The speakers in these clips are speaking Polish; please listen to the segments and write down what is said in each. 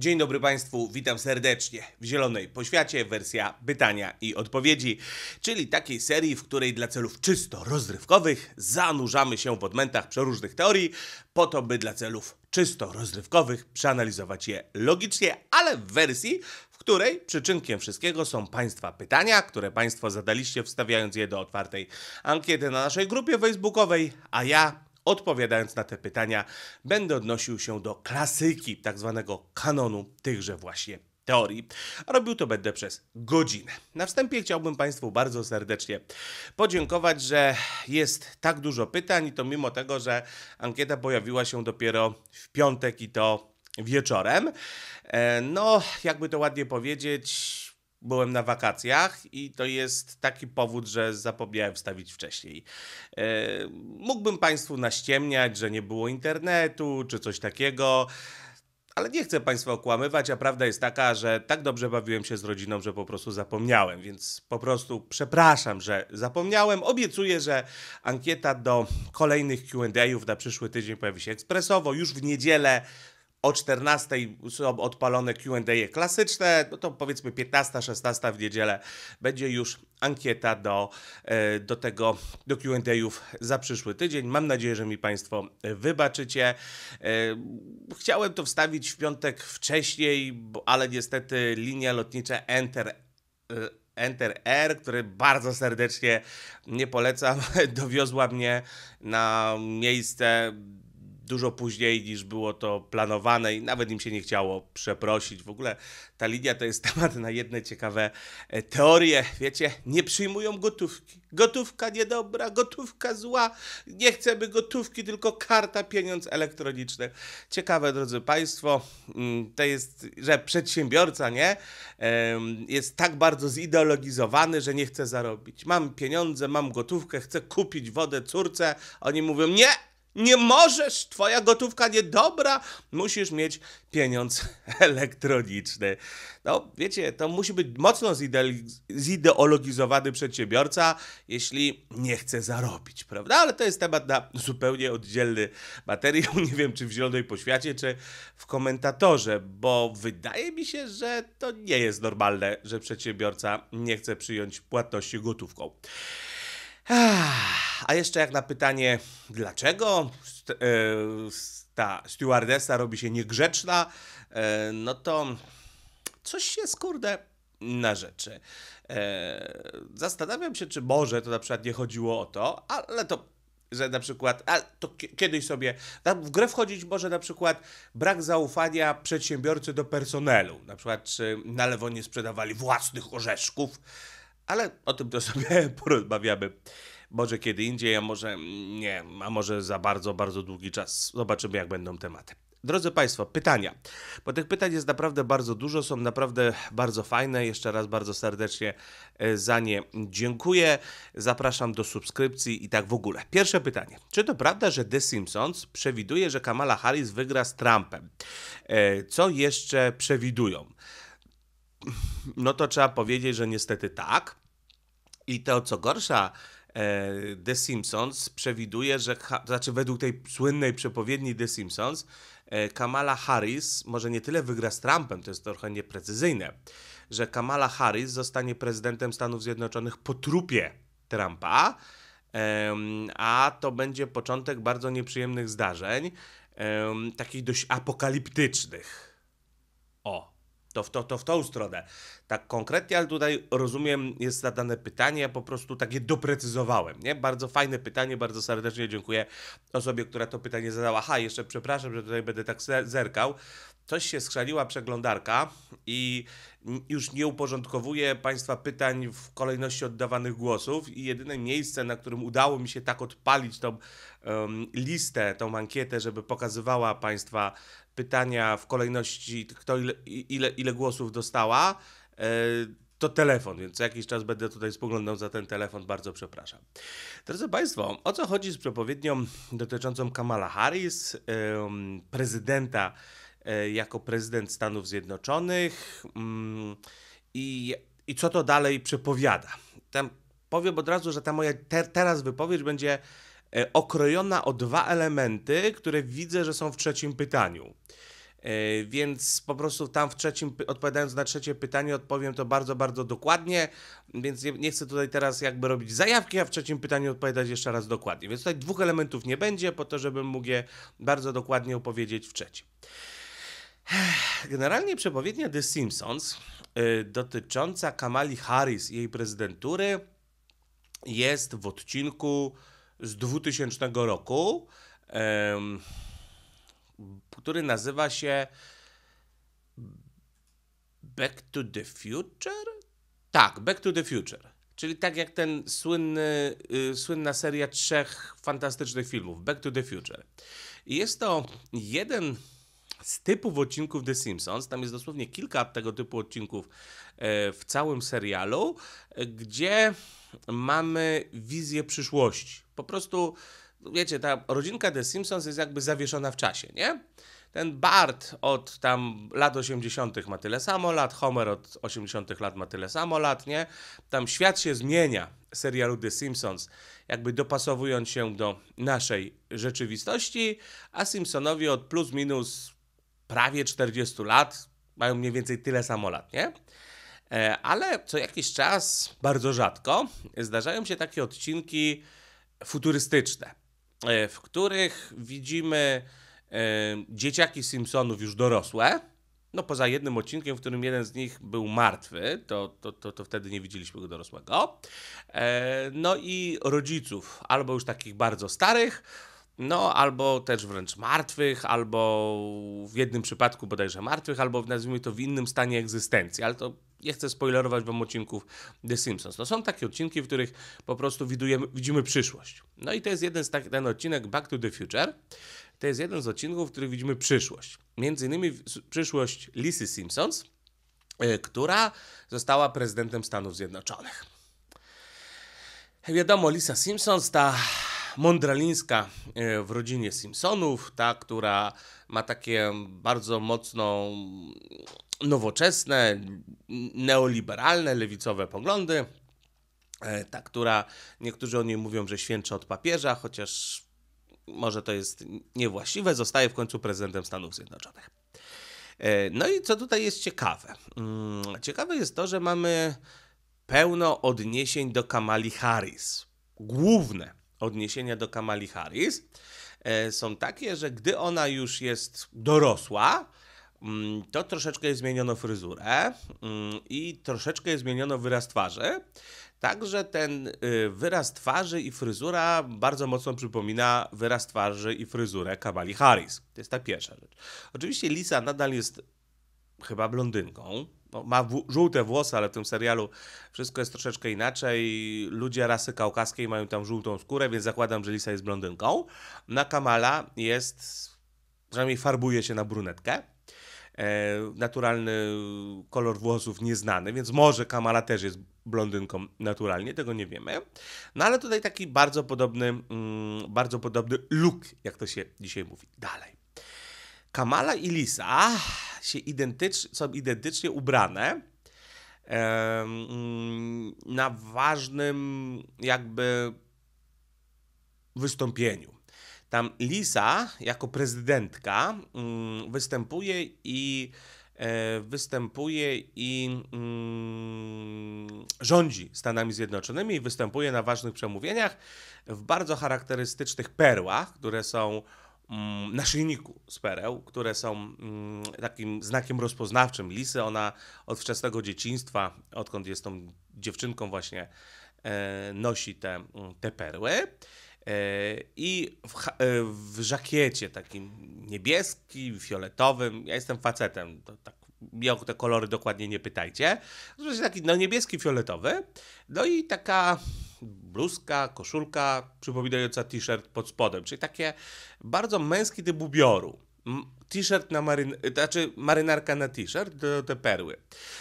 Dzień dobry Państwu, witam serdecznie w Zielonej Poświacie, wersja pytania i odpowiedzi, czyli takiej serii, w której dla celów czysto rozrywkowych zanurzamy się w odmętach przeróżnych teorii, po to by dla celów czysto rozrywkowych przeanalizować je logicznie, ale w wersji, w której przyczynkiem wszystkiego są Państwa pytania, które Państwo zadaliście wstawiając je do otwartej ankiety na naszej grupie facebookowej, a ja odpowiadając na te pytania, będę odnosił się do klasyki, tak zwanego kanonu tychże właśnie teorii. robił to będę przez godzinę. Na wstępie chciałbym Państwu bardzo serdecznie podziękować, że jest tak dużo pytań i to mimo tego, że ankieta pojawiła się dopiero w piątek i to wieczorem. E, no, jakby to ładnie powiedzieć, byłem na wakacjach i to jest taki powód, że zapomniałem wstawić wcześniej. E, mógłbym Państwu naściemniać, że nie było internetu czy coś takiego. Ale nie chcę Państwa okłamywać, a prawda jest taka, że tak dobrze bawiłem się z rodziną, że po prostu zapomniałem, więc po prostu przepraszam, że zapomniałem. Obiecuję, że ankieta do kolejnych QA'ów na przyszły tydzień pojawi się ekspresowo, już w niedzielę o 14 są odpalone Q&A klasyczne, no to powiedzmy 15-16 w niedzielę będzie już ankieta do, e, do tego, do Q&A'ów za przyszły tydzień. Mam nadzieję, że mi Państwo wybaczycie. E, chciałem to wstawić w piątek wcześniej, ale niestety linia lotnicza Enter e, Enter R, który bardzo serdecznie nie polecam, dowiozła mnie na miejsce dużo później niż było to planowane i nawet im się nie chciało przeprosić. W ogóle ta linia to jest temat na jedne ciekawe e, teorie. Wiecie, nie przyjmują gotówki. Gotówka niedobra, gotówka zła. Nie chcemy gotówki, tylko karta, pieniądz elektroniczny. Ciekawe, drodzy Państwo, mm, to jest, że przedsiębiorca, nie? Jest tak bardzo zideologizowany, że nie chce zarobić. Mam pieniądze, mam gotówkę, chcę kupić wodę córce. Oni mówią, nie, nie możesz, twoja gotówka niedobra, musisz mieć pieniądz elektroniczny. No, wiecie, to musi być mocno zideologizowany przedsiębiorca, jeśli nie chce zarobić, prawda? Ale to jest temat na zupełnie oddzielny materiał. Nie wiem, czy w Zielonej Poświacie, czy w komentatorze, bo wydaje mi się, że to nie jest normalne, że przedsiębiorca nie chce przyjąć płatności gotówką. A jeszcze jak na pytanie, dlaczego e, ta stewardessa robi się niegrzeczna, e, no to coś się skurde na rzeczy. E, zastanawiam się, czy może to na przykład nie chodziło o to, ale to że na przykład, a to kiedyś sobie, w grę wchodzić może na przykład brak zaufania przedsiębiorcy do personelu, na przykład czy na lewo nie sprzedawali własnych orzeszków, ale o tym to sobie porozmawiamy. Może kiedy indziej, a może nie, a może za bardzo, bardzo długi czas. Zobaczymy, jak będą tematy. Drodzy Państwo, pytania. Bo tych pytań jest naprawdę bardzo dużo, są naprawdę bardzo fajne. Jeszcze raz bardzo serdecznie e, za nie dziękuję. Zapraszam do subskrypcji i tak w ogóle. Pierwsze pytanie. Czy to prawda, że The Simpsons przewiduje, że Kamala Harris wygra z Trumpem? E, co jeszcze przewidują? no to trzeba powiedzieć, że niestety tak. I to, co gorsza, e, The Simpsons przewiduje, że, znaczy według tej słynnej przepowiedni The Simpsons, e, Kamala Harris może nie tyle wygra z Trumpem, to jest trochę nieprecyzyjne, że Kamala Harris zostanie prezydentem Stanów Zjednoczonych po trupie Trumpa, a to będzie początek bardzo nieprzyjemnych zdarzeń, takich dość apokaliptycznych. O, to w, to, to w tą stronę. Tak konkretnie, ale tutaj rozumiem, jest zadane pytanie, ja po prostu takie doprecyzowałem, nie? Bardzo fajne pytanie, bardzo serdecznie dziękuję osobie, która to pytanie zadała. Ha, jeszcze przepraszam, że tutaj będę tak zerkał. Coś się skrzeliła przeglądarka i już nie uporządkowuję Państwa pytań w kolejności oddawanych głosów i jedyne miejsce, na którym udało mi się tak odpalić tą um, listę, tą ankietę, żeby pokazywała Państwa pytania w kolejności, kto ile, ile, ile głosów dostała, e, to telefon, więc co jakiś czas będę tutaj spoglądał za ten telefon, bardzo przepraszam. Drodzy Państwo, o co chodzi z przepowiednią dotyczącą Kamala Harris, prezydenta E, jako prezydent Stanów Zjednoczonych mm, i, i co to dalej przepowiada. Tam powiem od razu, że ta moja te, teraz wypowiedź będzie e, okrojona o dwa elementy, które widzę, że są w trzecim pytaniu. E, więc po prostu tam w trzecim, odpowiadając na trzecie pytanie, odpowiem to bardzo, bardzo dokładnie. Więc nie, nie, chcę tutaj teraz jakby robić zajawki, a w trzecim pytaniu odpowiadać jeszcze raz dokładnie. Więc tutaj dwóch elementów nie będzie, po to, żebym mógł je bardzo dokładnie opowiedzieć w trzecim. Generalnie przepowiednia The Simpsons y, dotycząca Kamali Harris i jej prezydentury jest w odcinku z 2000 roku, który nazywa się Back to the Future? Tak, Back to the Future. Czyli tak jak ten słynny, y, słynna seria trzech fantastycznych filmów, Back to the Future. I jest to jeden z typów odcinków The Simpsons. Tam jest dosłownie kilka tego typu odcinków e, w całym serialu, e, gdzie mamy wizję przyszłości. Po prostu, wiecie, ta rodzinka The Simpsons jest jakby zawieszona w czasie, nie? Ten Bart od tam lat 80. ma tyle samo lat, Homer od 80. lat ma tyle samo lat, nie? Tam świat się zmienia serialu The Simpsons, jakby dopasowując się do naszej rzeczywistości, a Simpsonowie od plus minus prawie 40 lat mają mniej więcej tyle samo lat, nie? E, ale co jakiś czas, bardzo rzadko, zdarzają się takie odcinki futurystyczne, e, w których widzimy e, dzieciaki Simpsonów już dorosłe. No, poza jednym odcinkiem, w którym jeden z nich był martwy, to, to, to, to wtedy nie widzieliśmy go dorosłego. No i rodziców, albo już takich bardzo starych, no, albo też wręcz martwych, albo w jednym przypadku bodajże martwych, albo nazwijmy to w innym stanie egzystencji, ale to nie chcę spoilerować wam odcinków The Simpsons. To są takie odcinki, w których po prostu widujemy, widzimy przyszłość. No i to jest jeden z tak, ten odcinek Back to the Future. To jest jeden z odcinków, w których widzimy przyszłość. Między innymi przyszłość Lisy Simpsons, e, która została prezydentem Stanów Zjednoczonych. Wiadomo, Lisa Simpsons, ta Mondralińska e, w rodzinie Simpsonów, ta, która ma takie bardzo mocno nowoczesne, neoliberalne, lewicowe poglądy. E, ta, która niektórzy o niej mówią, że święczy od papieża, chociaż może to jest niewłaściwe, zostaje w końcu prezydentem Stanów Zjednoczonych. E, no i co tutaj jest ciekawe? Mm, ciekawe jest to, że mamy pełno odniesień do Kamali Harris. Główne odniesienia do Kamali Harris e, są takie, że gdy ona już jest dorosła, mm, to troszeczkę zmieniono fryzurę mm, i troszeczkę zmieniono wyraz twarzy. Także ten y, wyraz twarzy i fryzura bardzo mocno przypomina wyraz twarzy i fryzurę Kamali Harris. To jest ta pierwsza rzecz. Oczywiście Lisa nadal jest chyba blondynką, no, ma żółte włosy, ale w tym serialu wszystko jest troszeczkę inaczej. Ludzie rasy kaukaskiej mają tam żółtą skórę, więc zakładam, że Lisa jest blondynką. Na Kamala jest, przynajmniej farbuje się na brunetkę. E, naturalny kolor włosów nieznany, więc może Kamala też jest blondynką naturalnie, tego nie wiemy. No ale tutaj taki bardzo podobny, mm, bardzo podobny look, jak to się dzisiaj mówi. Dalej. Kamala i Lisa ah, się identycz, są identycznie ubrane na ważnym jakby wystąpieniu. Tam Lisa jako prezydentka mm, występuje i e, występuje i mm, rządzi Stanami Zjednoczonymi i występuje na ważnych przemówieniach w bardzo charakterystycznych perłach, które są Mm, naszyjniku z pereł, które są mm, takim znakiem rozpoznawczym lisy. Ona od wczesnego dzieciństwa, odkąd jest tą dziewczynką właśnie, e, nosi te, mm, te perły. E, I w, e, w żakiecie takim niebieskim, fioletowym, ja jestem facetem, to tak mnie te kolory dokładnie nie pytajcie. Taki no niebieski, fioletowy, no i taka bluzka, koszulka przypominająca t-shirt pod spodem, czyli takie bardzo męski typ ubioru. T-shirt na maryn... znaczy marynarka na t-shirt, te perły.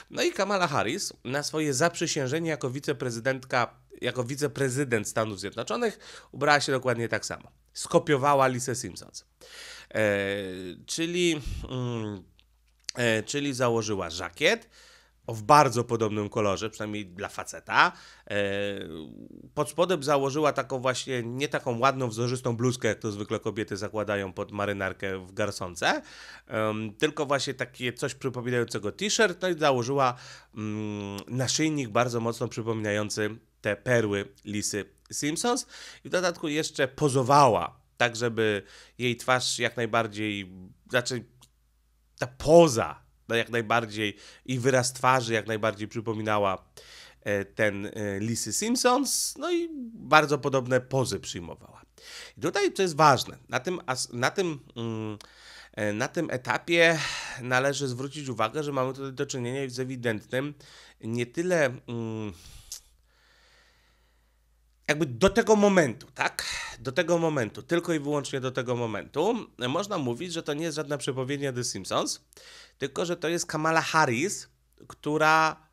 No i Kamala Harris na swoje zaprzysiężenie jako wiceprezydentka, jako wiceprezydent Stanów Zjednoczonych ubrała się dokładnie tak samo. Skopiowała Lisę Simpsons. Eee, czyli, mm, e, czyli założyła żakiet, w bardzo podobnym kolorze, przynajmniej dla faceta. E, pod spodem założyła taką właśnie, nie taką ładną, wzorzystą bluzkę, jak to zwykle kobiety zakładają pod marynarkę w garsonce, tylko właśnie takie coś przypominającego t-shirt, no i założyła mm, naszyjnik bardzo mocno przypominający te perły lisy Simpsons i w dodatku jeszcze pozowała, tak żeby jej twarz jak najbardziej, znaczy ta poza jak najbardziej i wyraz twarzy jak najbardziej przypominała e, ten e, Lisy Simpsons, no i bardzo podobne pozy przyjmowała. I tutaj, co jest ważne, na tym, na tym, mm, e, na tym etapie należy zwrócić uwagę, że mamy tutaj do czynienia z ewidentnym nie tyle mm, jakby do tego momentu, tak? Do tego momentu, tylko i wyłącznie do tego momentu, można mówić, że to nie jest żadna przepowiednia The Simpsons, tylko że to jest Kamala Harris, która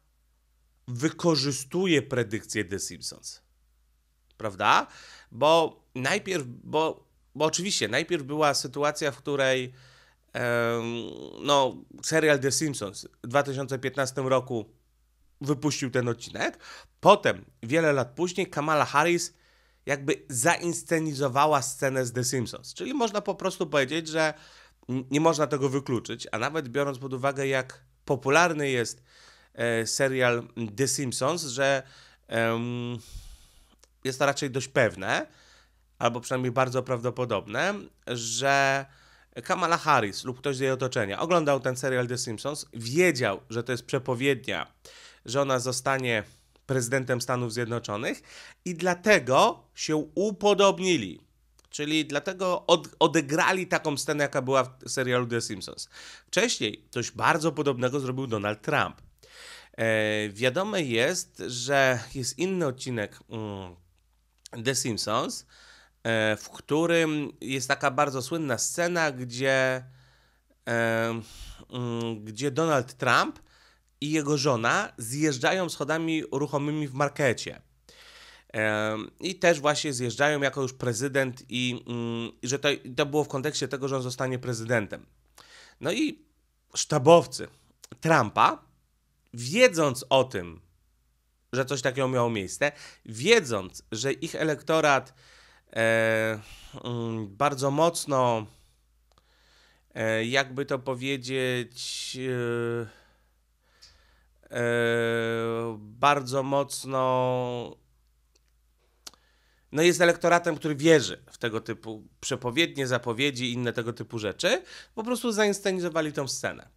wykorzystuje predykcję The Simpsons. Prawda? Bo najpierw, bo, bo oczywiście, najpierw była sytuacja, w której no, serial The Simpsons w 2015 roku wypuścił ten odcinek. Potem, wiele lat później, Kamala Harris jakby zainscenizowała scenę z The Simpsons. Czyli można po prostu powiedzieć, że nie można tego wykluczyć, a nawet biorąc pod uwagę, jak popularny jest e, serial The Simpsons, że jest to raczej dość pewne, albo przynajmniej bardzo prawdopodobne, że Kamala Harris lub ktoś z jej otoczenia oglądał ten serial The Simpsons, wiedział, że to jest przepowiednia że ona zostanie prezydentem Stanów Zjednoczonych i dlatego się upodobnili. Czyli dlatego od, odegrali taką scenę, jaka była w serialu The Simpsons. Wcześniej coś bardzo podobnego zrobił Donald Trump. E, wiadome jest, że jest inny odcinek mm, The Simpsons, e, w którym jest taka bardzo słynna scena, gdzie, e, mm, gdzie Donald Trump i jego żona zjeżdżają schodami ruchomymi w markecie. I też właśnie zjeżdżają jako już prezydent, i, mm, i że to, to było w kontekście tego, że on zostanie prezydentem. No i sztabowcy Trumpa, wiedząc o tym, że coś takiego miało miejsce, wiedząc, że ich elektorat e, mm, bardzo mocno, e, jakby to powiedzieć, e, E, bardzo mocno no jest elektoratem, który wierzy w tego typu przepowiednie, zapowiedzi i inne tego typu rzeczy, po prostu zainscenizowali tą scenę.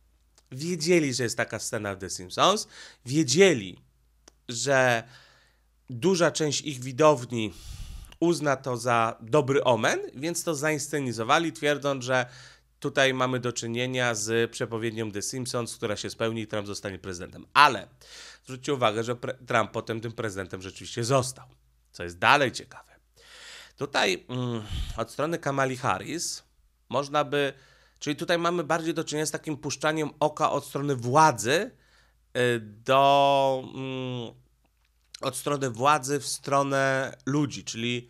Wiedzieli, że jest taka scena w The Simpsons, wiedzieli, że duża część ich widowni uzna to za dobry omen, więc to zainscenizowali, twierdząc, że Tutaj mamy do czynienia z przepowiednią The Simpsons, która się spełni i Trump zostanie prezydentem. Ale zwróćcie uwagę, że Trump potem tym prezydentem rzeczywiście został, co jest dalej ciekawe. Tutaj mm, od strony Kamali Harris można by, czyli tutaj mamy bardziej do czynienia z takim puszczaniem oka od strony władzy y, do, mm, od strony władzy w stronę ludzi, czyli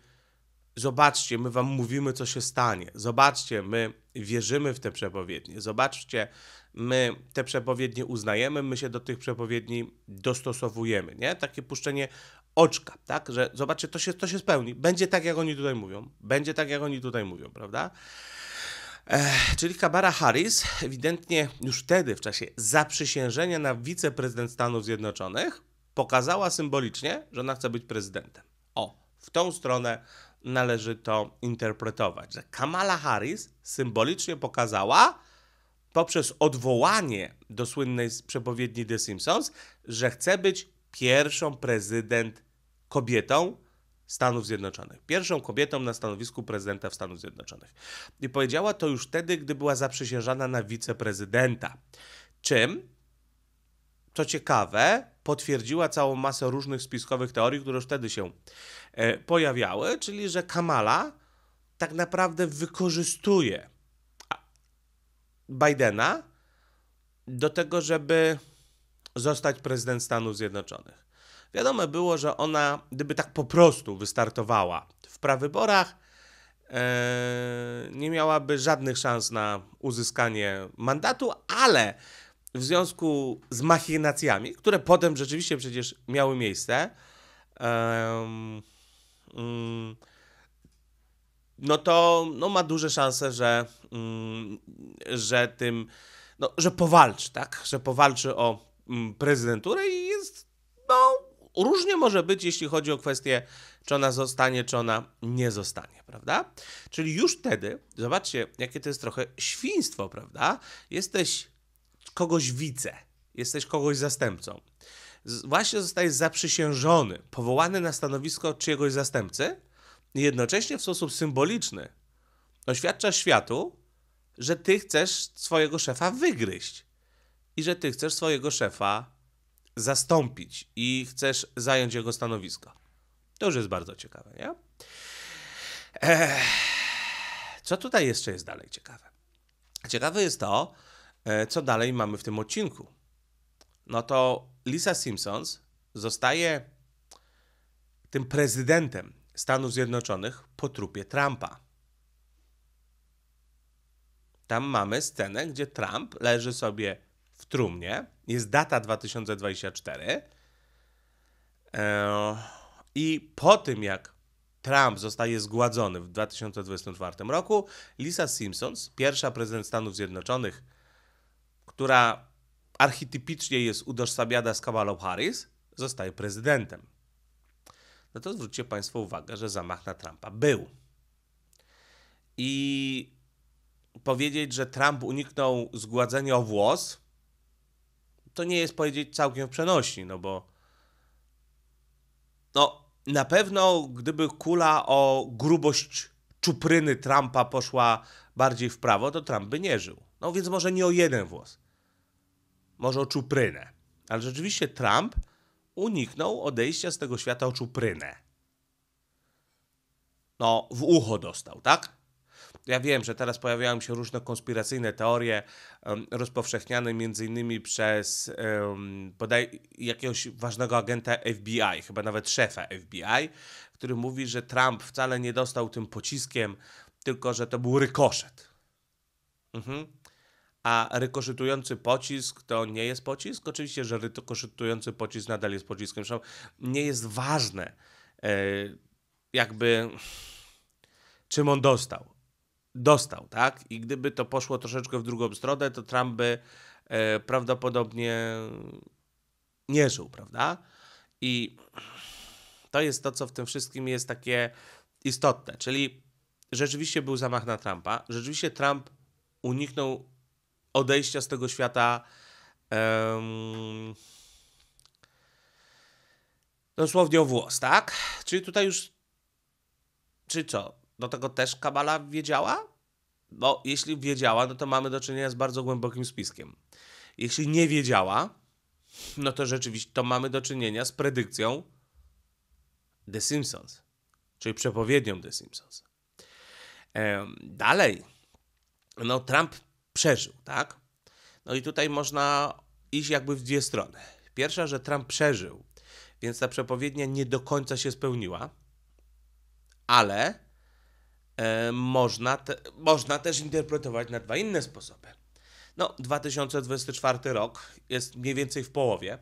Zobaczcie, my wam mówimy, co się stanie. Zobaczcie, my wierzymy w te przepowiednie. Zobaczcie, my te przepowiednie uznajemy, my się do tych przepowiedni dostosowujemy, nie? Takie puszczenie oczka, tak? Że zobaczcie, to się, to się spełni. Będzie tak, jak oni tutaj mówią. Będzie tak, jak oni tutaj mówią, prawda? Ech, czyli Kabara Harris ewidentnie już wtedy, w czasie zaprzysiężenia na wiceprezydent Stanów Zjednoczonych, pokazała symbolicznie, że ona chce być prezydentem. O, w tą stronę należy to interpretować. Że Kamala Harris symbolicznie pokazała poprzez odwołanie do słynnej przepowiedni The Simpsons, że chce być pierwszą prezydent kobietą Stanów Zjednoczonych. Pierwszą kobietą na stanowisku prezydenta w Stanach Zjednoczonych. I powiedziała to już wtedy, gdy była zaprzysiężana na wiceprezydenta. Czym, co ciekawe, potwierdziła całą masę różnych spiskowych teorii, które już wtedy się e, pojawiały, czyli że Kamala tak naprawdę wykorzystuje Bidena do tego, żeby zostać prezydent Stanów Zjednoczonych. Wiadomo było, że ona, gdyby tak po prostu wystartowała w prawyborach, e, nie miałaby żadnych szans na uzyskanie mandatu, ale w związku z machinacjami, które potem rzeczywiście przecież miały miejsce, um, um, no to no ma duże szanse, że, um, że tym, no, że powalczy, tak? Że powalczy o mm, prezydenturę i jest, no, różnie może być, jeśli chodzi o kwestię, czy ona zostanie, czy ona nie zostanie, prawda? Czyli już wtedy, zobaczcie, jakie to jest trochę świństwo, prawda? Jesteś kogoś wice, jesteś kogoś zastępcą. Właśnie zostajesz zaprzysiężony, powołany na stanowisko czyjegoś zastępcy i jednocześnie w sposób symboliczny oświadczasz światu, że ty chcesz swojego szefa wygryźć i że ty chcesz swojego szefa zastąpić i chcesz zająć jego stanowisko. To już jest bardzo ciekawe, nie? Ech. Co tutaj jeszcze jest dalej ciekawe? Ciekawe jest to, E, co dalej mamy w tym odcinku? No to Lisa Simpsons zostaje tym prezydentem Stanów Zjednoczonych po trupie Trumpa. Tam mamy scenę, gdzie Trump leży sobie w trumnie. Jest data 2024. E, I po tym, jak Trump zostaje zgładzony w 2024 roku, Lisa Simpsons, pierwsza prezydent Stanów Zjednoczonych, która archetypicznie jest udożsamiana z Kamalą Harris, zostaje prezydentem. No to zwróćcie Państwo uwagę, że zamach na Trumpa był. I powiedzieć, że Trump uniknął zgładzenia o włos, to nie jest powiedzieć całkiem w przenośni, no bo no, na pewno gdyby kula o grubość czupryny Trumpa poszła bardziej w prawo, to Trump by nie żył. No więc może nie o jeden włos może o czuprynę. Ale rzeczywiście Trump uniknął odejścia z tego świata o czuprynę. No, w ucho dostał, tak? Ja wiem, że teraz pojawiają się różne konspiracyjne teorie, um, rozpowszechniane między innymi przez um, podaj, jakiegoś ważnego agenta FBI, chyba nawet szefa FBI, który mówi, że Trump wcale nie dostał tym pociskiem, tylko że to był rykoszet. Mhm a rykoszytujący pocisk to nie jest pocisk? Oczywiście, że rykoszytujący pocisk nadal jest pociskiem. nie jest ważne, e, jakby czym on dostał. Dostał, tak? I gdyby to poszło troszeczkę w drugą stronę, to Trump by e, prawdopodobnie nie żył, prawda? I to jest to, co w tym wszystkim jest takie istotne. Czyli rzeczywiście był zamach na Trumpa, rzeczywiście Trump uniknął odejścia z tego świata. Um, dosłownie o włos, tak? Czyli tutaj już. Czy co? Do tego też Kabala wiedziała? Bo jeśli wiedziała, no to mamy do czynienia z bardzo głębokim spiskiem. Jeśli nie wiedziała, no to rzeczywiście to mamy do czynienia z predykcją The Simpsons, czyli przepowiednią The Simpsons. Dalej, no Trump przeżył, tak? No i tutaj można iść jakby w dwie strony. Pierwsza, że Trump przeżył, więc ta przepowiednia nie do końca się spełniła, ale e, można, te, można też interpretować na dwa inne sposoby. No, 2024 rok jest mniej więcej w połowie,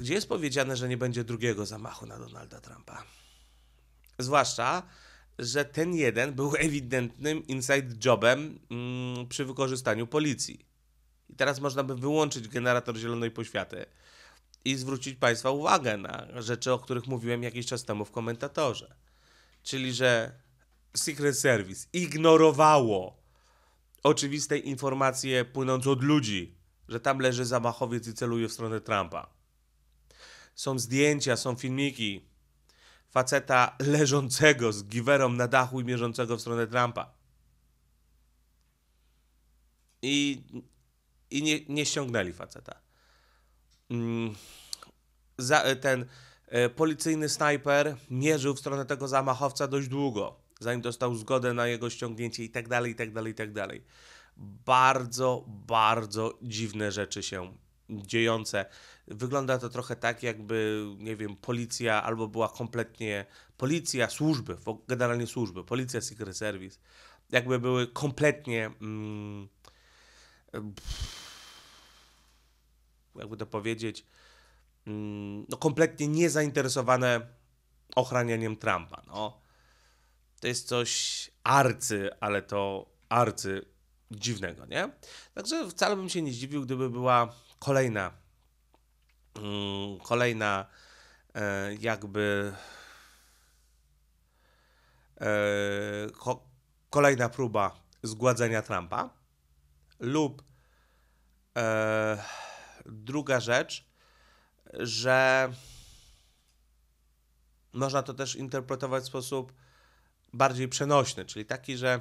gdzie jest powiedziane, że nie będzie drugiego zamachu na Donalda Trumpa. Zwłaszcza, że ten jeden był ewidentnym inside jobem mm, przy wykorzystaniu policji. I teraz można by wyłączyć generator zielonej poświaty i zwrócić Państwa uwagę na rzeczy, o których mówiłem jakiś czas temu w komentatorze. Czyli, że Secret Service ignorowało oczywiste informacje płynące od ludzi, że tam leży zamachowiec i celuje w stronę Trumpa. Są zdjęcia, są filmiki faceta leżącego z giwerą na dachu i mierzącego w stronę Trumpa. I, i nie, nie ściągnęli faceta. Mm, za, ten y, policyjny snajper mierzył w stronę tego zamachowca dość długo, zanim dostał zgodę na jego ściągnięcie i tak dalej, i tak dalej, i tak dalej. Bardzo, bardzo dziwne rzeczy się dziejące Wygląda to trochę tak, jakby, nie wiem, policja albo była kompletnie, policja, służby, generalnie służby, policja, Secret Service, jakby były kompletnie, mm, jakby to powiedzieć, mm, no kompletnie niezainteresowane ochranianiem Trumpa. No. To jest coś arcy, ale to arcy dziwnego, nie? Także wcale bym się nie zdziwił, gdyby była kolejna Mm, kolejna e, jakby e, kolejna próba zgładzenia Trumpa lub e, druga rzecz, że można to też interpretować w sposób bardziej przenośny, czyli taki, że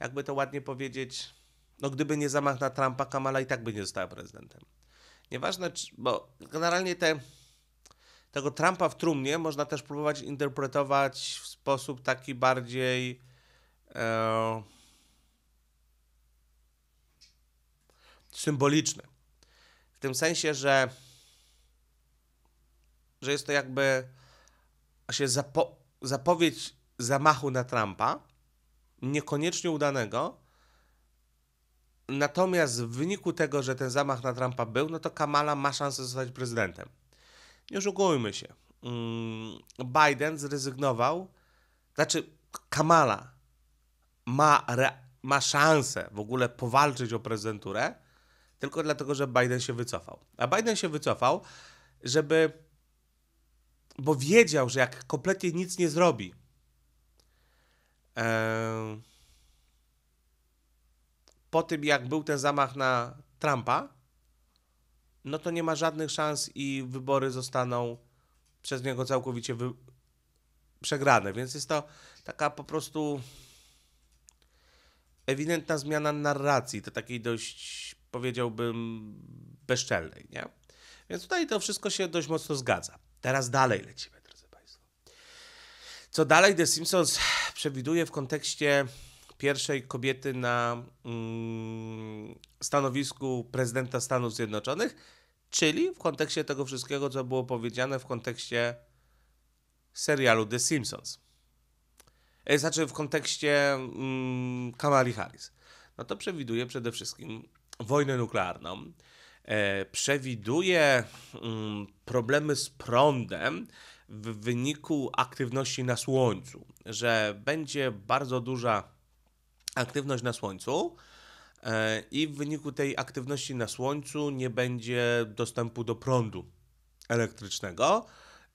jakby to ładnie powiedzieć, no gdyby nie zamach na Trumpa, Kamala i tak by nie została prezydentem. Nieważne, czy, bo generalnie te, tego Trumpa w trumnie można też próbować interpretować w sposób taki bardziej. E, symboliczny. W tym sensie, że, że jest to jakby się zapo zapowiedź zamachu na Trumpa, niekoniecznie udanego, Natomiast w wyniku tego, że ten zamach na Trumpa był, no to Kamala ma szansę zostać prezydentem. Nie oszukujmy się. Mm, Biden zrezygnował, znaczy Kamala ma, re, ma szansę w ogóle powalczyć o prezydenturę, tylko dlatego, że Biden się wycofał. A Biden się wycofał, żeby. bo wiedział, że jak kompletnie nic nie zrobi. Yy, po tym, jak był ten zamach na Trumpa, no to nie ma żadnych szans i wybory zostaną przez niego całkowicie wy... przegrane. Więc jest to taka po prostu ewidentna zmiana narracji, to takiej dość, powiedziałbym, bezczelnej, nie? Więc tutaj to wszystko się dość mocno zgadza. Teraz dalej lecimy, drodzy Państwo. Co dalej The Simpsons przewiduje w kontekście pierwszej kobiety na mm, stanowisku prezydenta Stanów Zjednoczonych, czyli w kontekście tego wszystkiego, co było powiedziane w kontekście serialu The Simpsons. E, znaczy w kontekście mm, Kamali Harris. No to przewiduje przede wszystkim wojnę nuklearną, e, przewiduje mm, problemy z prądem w wyniku aktywności na Słońcu, że będzie bardzo duża aktywność na Słońcu. E, I w wyniku tej aktywności na Słońcu nie będzie dostępu do prądu elektrycznego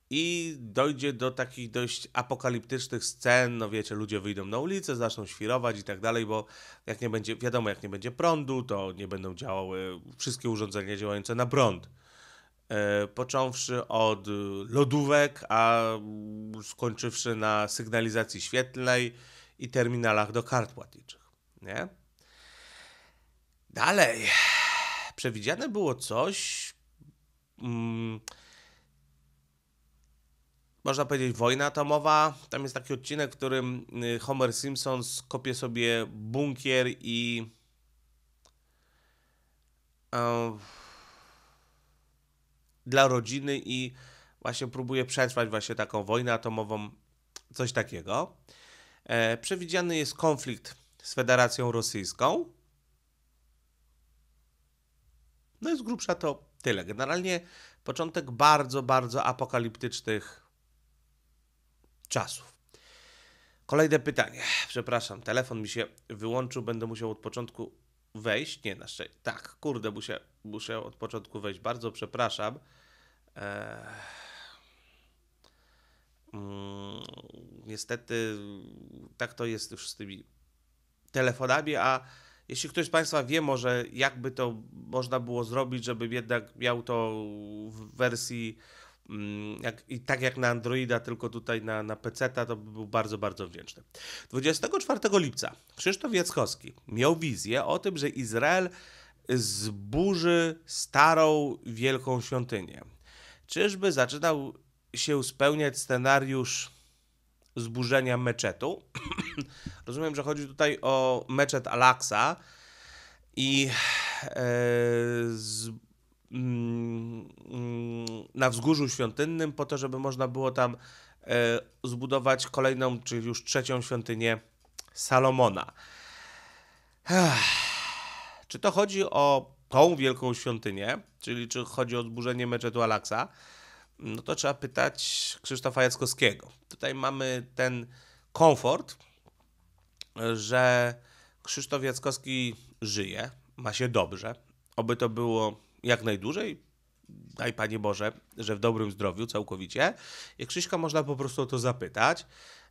i dojdzie do takich dość apokaliptycznych scen, no wiecie, ludzie wyjdą na ulicę, zaczną świrować i tak dalej, bo jak nie będzie, wiadomo, jak nie będzie prądu, to nie będą działały wszystkie urządzenia działające na prąd. E, począwszy od lodówek, a skończywszy na sygnalizacji świetlnej, i terminalach do kart płatniczych. Nie? Dalej, przewidziane było coś, mm, można powiedzieć, wojna atomowa. Tam jest taki odcinek, w którym y, Homer Simpson kopie sobie bunkier i. dla rodziny i właśnie próbuje przetrwać właśnie taką wojnę atomową, coś takiego. E, przewidziany jest konflikt z Federacją Rosyjską. No i z grubsza to tyle. Generalnie początek bardzo, bardzo apokaliptycznych czasów. Kolejne pytanie. Przepraszam, telefon mi się wyłączył, będę musiał od początku wejść. Nie, na szczęście. Tak, kurde, muszę, muszę od początku wejść. Bardzo przepraszam. Eee... Mm, niestety tak to jest już z tymi telefonami, a jeśli ktoś z Państwa wie może, jakby to można było zrobić, żeby jednak miał to w wersji mm, jak, i tak jak na Androida, tylko tutaj na, na PC, to by był bardzo, bardzo wdzięczny. 24 lipca Krzysztof Jackowski miał wizję o tym, że Izrael zburzy starą wielką świątynię. Czyżby zaczynał się spełniać scenariusz zburzenia meczetu. Rozumiem, że chodzi tutaj o meczet Alaksa i e, z, mm, na wzgórzu świątynnym po to, żeby można było tam e, zbudować kolejną, czyli już trzecią świątynię Salomona. Ech. Czy to chodzi o tą wielką świątynię, czyli czy chodzi o zburzenie meczetu Alaksa? no to trzeba pytać Krzysztofa Jackowskiego. Tutaj mamy ten komfort, że Krzysztof Jackowski żyje, ma się dobrze. Oby to było jak najdłużej, daj Panie Boże, że w dobrym zdrowiu całkowicie. I Krzyśka można po prostu o to zapytać.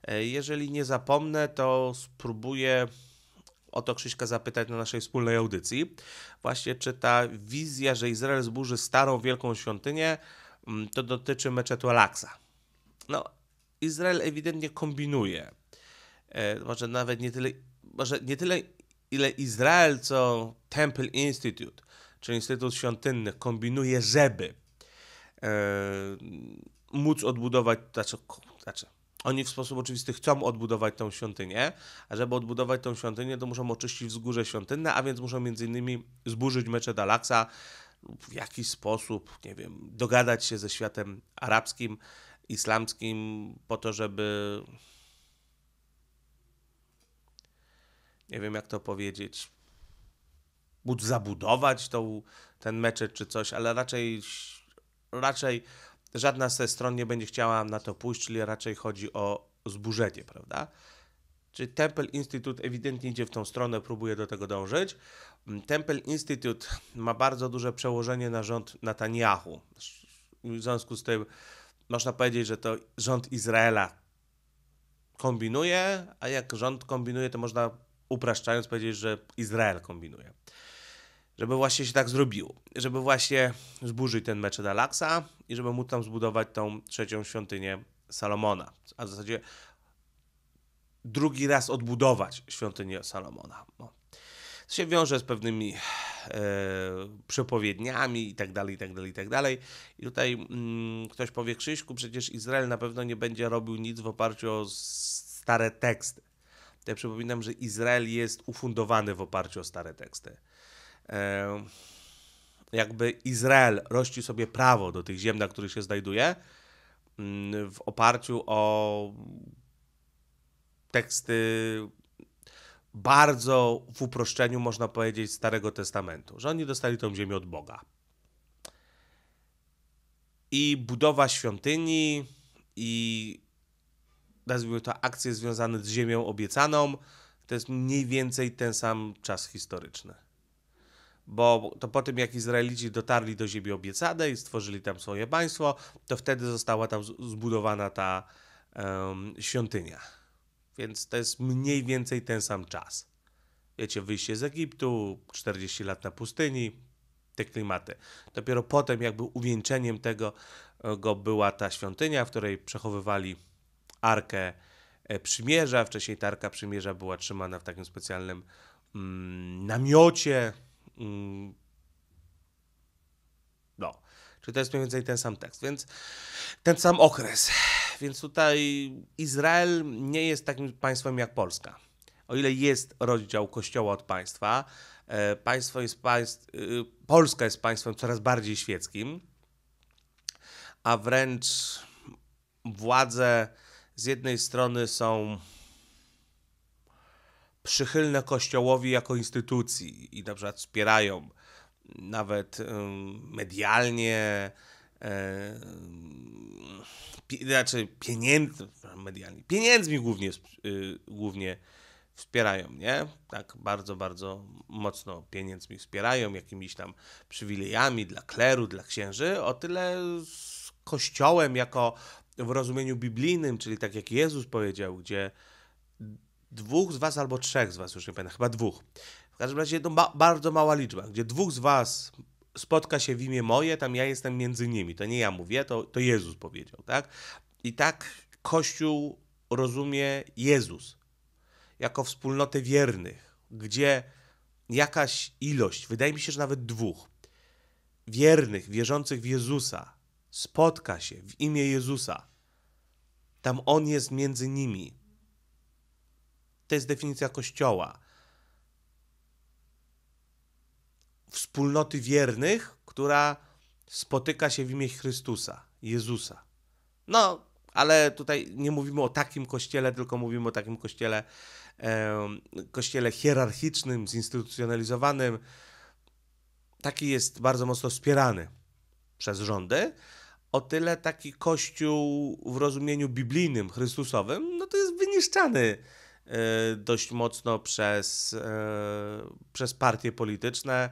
E, jeżeli nie zapomnę, to spróbuję o to Krzyśka zapytać na naszej wspólnej audycji. Właśnie czy ta wizja, że Izrael zburzy starą wielką świątynię, Mm, to dotyczy meczetu Alaksa. No, Izrael ewidentnie kombinuje. E, może nawet nie tyle, może nie tyle ile Izrael, co Temple Institute, czyli Instytut Świątynny, kombinuje, żeby e, móc odbudować, znaczy, znaczy, oni w sposób oczywisty chcą odbudować tą świątynię, a żeby odbudować tą świątynię, to muszą oczyścić wzgórze świątynne, a więc muszą między innymi zburzyć meczet Alaksa w jakiś sposób, nie wiem, dogadać się ze światem arabskim, islamskim, po to, żeby. Nie wiem, jak to powiedzieć. Móc zabudować tą, ten meczet czy coś, ale raczej, raczej żadna ze stron nie będzie chciała na to pójść, czyli raczej chodzi o zburzenie, prawda? Czyli Temple Institute ewidentnie idzie w tą stronę, próbuje do tego dążyć. Temple Institute ma bardzo duże przełożenie na rząd Netanyahu. W związku z tym można powiedzieć, że to rząd Izraela kombinuje, a jak rząd kombinuje, to można upraszczając powiedzieć, że Izrael kombinuje. Żeby właśnie się tak zrobił, żeby właśnie zburzyć ten meczet Alaksa i żeby móc tam zbudować tą trzecią świątynię Salomona, a w zasadzie drugi raz odbudować świątynię Salomona. No. To się wiąże z pewnymi e, przepowiedniami itd., itd., itd. I tutaj mm, ktoś powie, Krzyśku, przecież Izrael na pewno nie będzie robił nic w oparciu o stare teksty. ja przypominam, że Izrael jest ufundowany w oparciu o stare teksty. E, jakby Izrael rości sobie prawo do tych ziem, na których się znajduje, mm, w oparciu o teksty bardzo w uproszczeniu można powiedzieć Starego Testamentu, że oni dostali tą ziemię od Boga. I budowa świątyni i nazwijmy to akcje związane z ziemią obiecaną, to jest mniej więcej ten sam czas historyczny. Bo to po tym, jak Izraelici dotarli do ziemi obiecanej i stworzyli tam swoje państwo, to wtedy została tam zbudowana ta um, świątynia. Więc to jest mniej więcej ten sam czas. Wiecie, wyjście z Egiptu, 40 lat na pustyni, te klimaty. Dopiero potem jakby uwieńczeniem tego e, go była ta świątynia, w której przechowywali Arkę e, Przymierza. Wcześniej ta Arka Przymierza była trzymana w takim specjalnym mm, namiocie. Mm, no. Czy to jest mniej więcej ten sam tekst, więc ten sam okres. Więc tutaj Izrael nie jest takim państwem jak Polska. O ile jest rozdział kościoła od państwa, e, państwo jest państw, e, Polska jest państwem coraz bardziej świeckim, a wręcz władze z jednej strony są przychylne kościołowi jako instytucji i na przykład wspierają nawet medialnie, raczej znaczy pieniędzy, medialnie, pieniędzmi głównie, y, głównie wspierają, nie? Tak bardzo, bardzo mocno pieniędzmi wspierają, jakimiś tam przywilejami dla kleru, dla księży, o tyle z kościołem jako w rozumieniu biblijnym, czyli tak jak Jezus powiedział, gdzie dwóch z was albo trzech z was, już nie pamiętam, chyba dwóch, w każdym razie to ma bardzo mała liczba, gdzie dwóch z was spotka się w imię moje, tam ja jestem między nimi. To nie ja mówię, to, to Jezus powiedział, tak? I tak Kościół rozumie Jezus jako wspólnotę wiernych, gdzie jakaś ilość, wydaje mi się, że nawet dwóch, wiernych, wierzących w Jezusa spotka się w imię Jezusa. Tam On jest między nimi. To jest definicja Kościoła. wspólnoty wiernych, która spotyka się w imię Chrystusa, Jezusa. No, ale tutaj nie mówimy o takim kościele, tylko mówimy o takim kościele, e, kościele hierarchicznym, zinstytucjonalizowanym. Taki jest bardzo mocno wspierany przez rządy. O tyle taki kościół w rozumieniu biblijnym, chrystusowym, no to jest wyniszczany e, dość mocno przez, e, przez partie polityczne,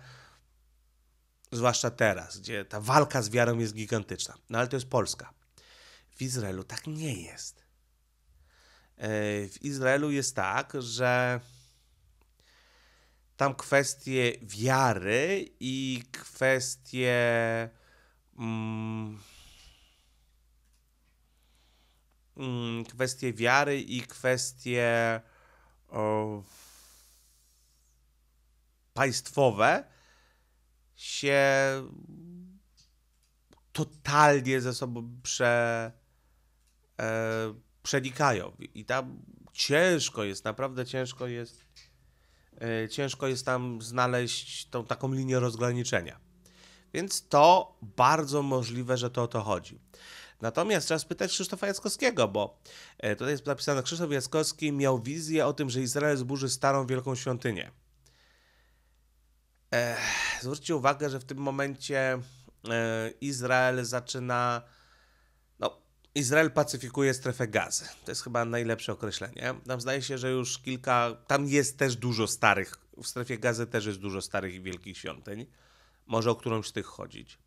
zwłaszcza teraz, gdzie ta walka z wiarą jest gigantyczna. No ale to jest Polska. W Izraelu tak nie jest. E, w Izraelu jest tak, że tam kwestie wiary i kwestie. Mm, mm, kwestie wiary i kwestie o, państwowe się totalnie ze sobą prze, e, przenikają. I tam ciężko jest, naprawdę ciężko jest, e, ciężko jest tam znaleźć tą taką linię rozgraniczenia. Więc to bardzo możliwe, że to o to chodzi. Natomiast trzeba spytać Krzysztofa Jackowskiego, bo e, tutaj jest napisane, Krzysztof Jackowski miał wizję o tym, że Izrael zburzy starą wielką świątynię zwróćcie uwagę, że w tym momencie e, Izrael zaczyna. No, Izrael pacyfikuje strefę gazy. To jest chyba najlepsze określenie. Tam zdaje się, że już kilka. Tam jest też dużo starych. W strefie gazy też jest dużo starych i wielkich świątyń. Może o którąś z tych chodzić.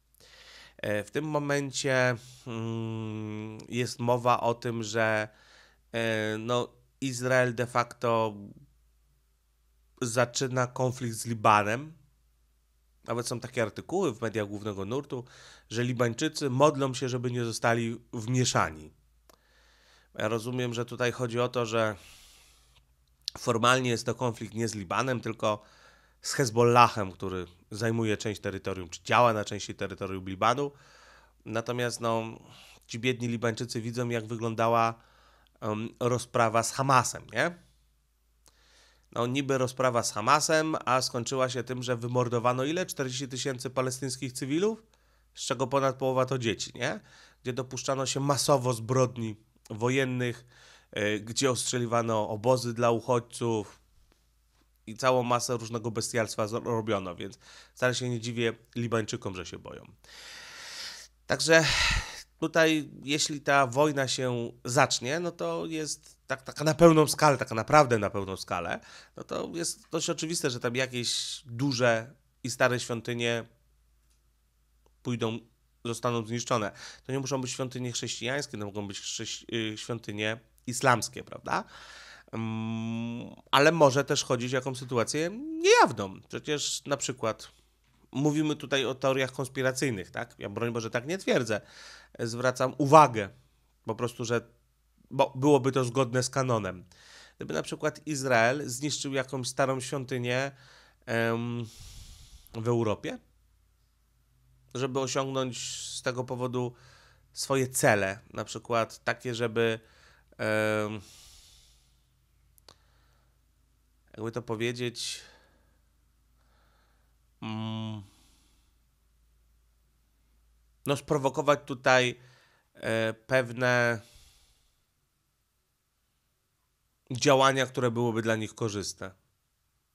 E, w tym momencie mm, jest mowa o tym, że e, no, Izrael de facto zaczyna konflikt z Libanem, nawet są takie artykuły w mediach głównego nurtu, że Libańczycy modlą się, żeby nie zostali wmieszani. Ja rozumiem, że tutaj chodzi o to, że formalnie jest to konflikt nie z Libanem, tylko z Hezbollahem, który zajmuje część terytorium, czy działa na części terytorium Libanu. Natomiast no, ci biedni Libańczycy widzą, jak wyglądała um, rozprawa z Hamasem, nie? no, niby rozprawa z Hamasem, a skończyła się tym, że wymordowano ile? 40 tysięcy palestyńskich cywilów, z czego ponad połowa to dzieci, nie? Gdzie dopuszczano się masowo zbrodni wojennych, yy, gdzie ostrzeliwano obozy dla uchodźców i całą masę różnego bestialstwa robiono, więc wcale się nie dziwię Libańczykom, że się boją. Także tutaj, jeśli ta wojna się zacznie, no to jest tak, tak na pełną skalę, tak naprawdę na pełną skalę, no to jest dość oczywiste, że tam jakieś duże i stare świątynie pójdą, zostaną zniszczone. To nie muszą być świątynie chrześcijańskie, to mogą być y, świątynie islamskie, prawda? Mm, ale może też chodzić o jakąś sytuację niejawną. Przecież na przykład mówimy tutaj o teoriach konspiracyjnych, tak? Ja broń Boże tak nie twierdzę. Zwracam uwagę po prostu, że bo byłoby to zgodne z kanonem. Gdyby na przykład Izrael zniszczył jakąś starą świątynię em, w Europie, żeby osiągnąć z tego powodu swoje cele, na przykład takie, żeby em, jakby to powiedzieć, mm, no sprowokować tutaj e, pewne działania, które byłyby dla nich korzystne.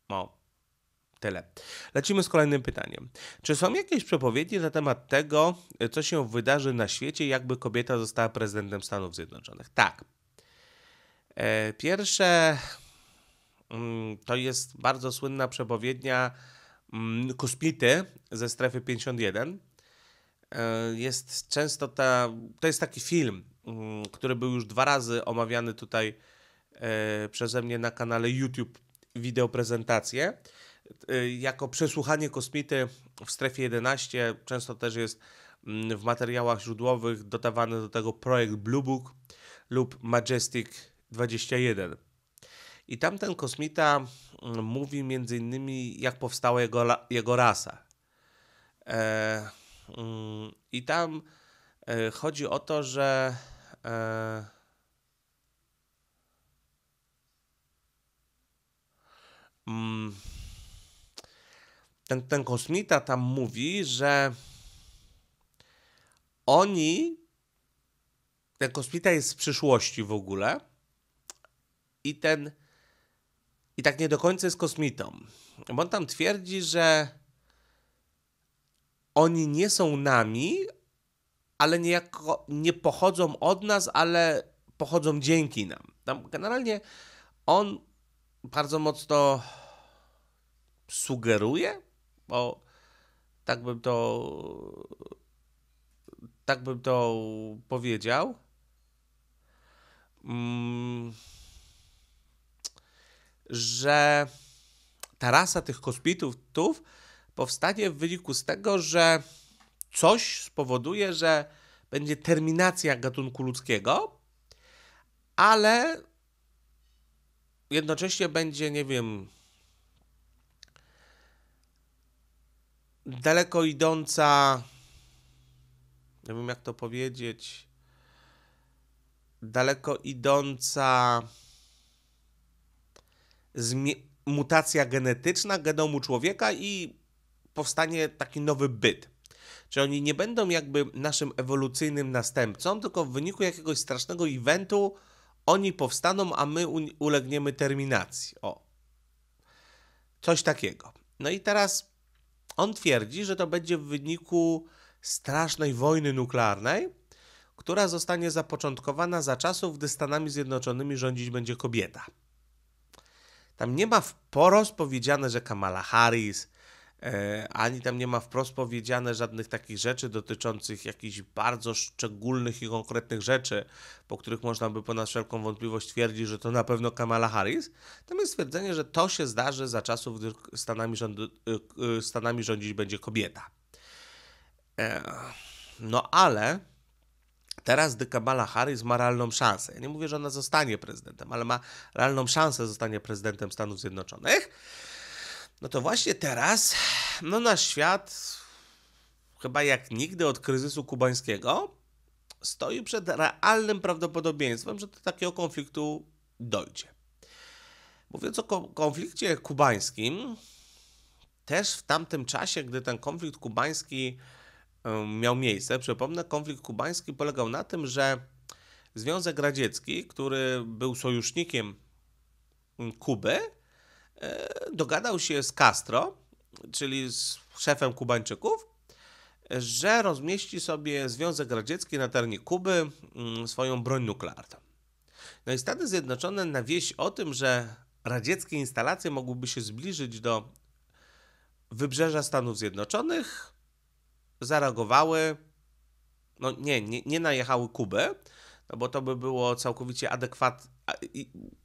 No, tyle. Lecimy z kolejnym pytaniem. Czy są jakieś przepowiednie na temat tego, e, co się wydarzy na świecie, jakby kobieta została prezydentem Stanów Zjednoczonych? Tak. E, pierwsze mm, to jest bardzo słynna przepowiednia Mm, kosmity ze strefy 51. E, jest często ta. To jest taki film, mm, który był już dwa razy omawiany tutaj e, przeze mnie na kanale YouTube wideoprezentację. E, jako przesłuchanie kosmity w strefie 11 często też jest mm, w materiałach źródłowych dodawany do tego projekt Blue Book lub Majestic 21. I tamten kosmita mm, mówi między innymi, jak powstała jego, jego rasa. E, mm, I tam e, chodzi o to, że e, mm, ten, ten kosmita tam mówi, że oni, ten kosmita jest z przyszłości w ogóle i ten i tak nie do końca jest kosmitą. Bo on tam twierdzi, że oni nie są nami, ale niejako nie pochodzą od nas, ale pochodzą dzięki nam. Tam generalnie on bardzo mocno sugeruje, bo tak bym to tak bym to powiedział. Mm że ta rasa tych kosmitów powstanie w wyniku z tego, że coś spowoduje, że będzie terminacja gatunku ludzkiego, ale jednocześnie będzie, nie wiem, daleko idąca, nie wiem jak to powiedzieć, daleko idąca mutacja genetyczna genomu człowieka i powstanie taki nowy byt. Czy oni nie będą jakby naszym ewolucyjnym następcą, tylko w wyniku jakiegoś strasznego eventu oni powstaną, a my ulegniemy terminacji. O. Coś takiego. No i teraz on twierdzi, że to będzie w wyniku strasznej wojny nuklearnej, która zostanie zapoczątkowana za czasów, gdy Stanami Zjednoczonymi rządzić będzie kobieta. Tam nie ma wprost powiedziane, że Kamala Harris, e, ani tam nie ma wprost powiedziane żadnych takich rzeczy dotyczących jakichś bardzo szczególnych i konkretnych rzeczy, po których można by ponad wszelką wątpliwość twierdzić, że to na pewno Kamala Harris. Tam jest stwierdzenie, że to się zdarzy za czasów, gdy Stanami, rząd, e, e, Stanami rządzić będzie kobieta. No ale Teraz gdy Kamala Harris ma realną szansę, ja nie mówię, że ona zostanie prezydentem, ale ma realną szansę zostanie prezydentem Stanów Zjednoczonych, no to właśnie teraz, no nasz świat, chyba jak nigdy od kryzysu kubańskiego, stoi przed realnym prawdopodobieństwem, że do takiego konfliktu dojdzie. Mówiąc o konflikcie kubańskim, też w tamtym czasie, gdy ten konflikt kubański miał miejsce. Przypomnę, konflikt kubański polegał na tym, że Związek Radziecki, który był sojusznikiem mm, Kuby, e, dogadał się z Castro, czyli z szefem Kubańczyków, że rozmieści sobie Związek Radziecki na terenie Kuby mm, swoją broń nuklearną. No i Stany Zjednoczone na wieś o tym, że radzieckie instalacje mogłyby się zbliżyć do wybrzeża Stanów Zjednoczonych, zareagowały, no nie, nie, nie najechały Kubę, no bo to by było całkowicie adekwatne,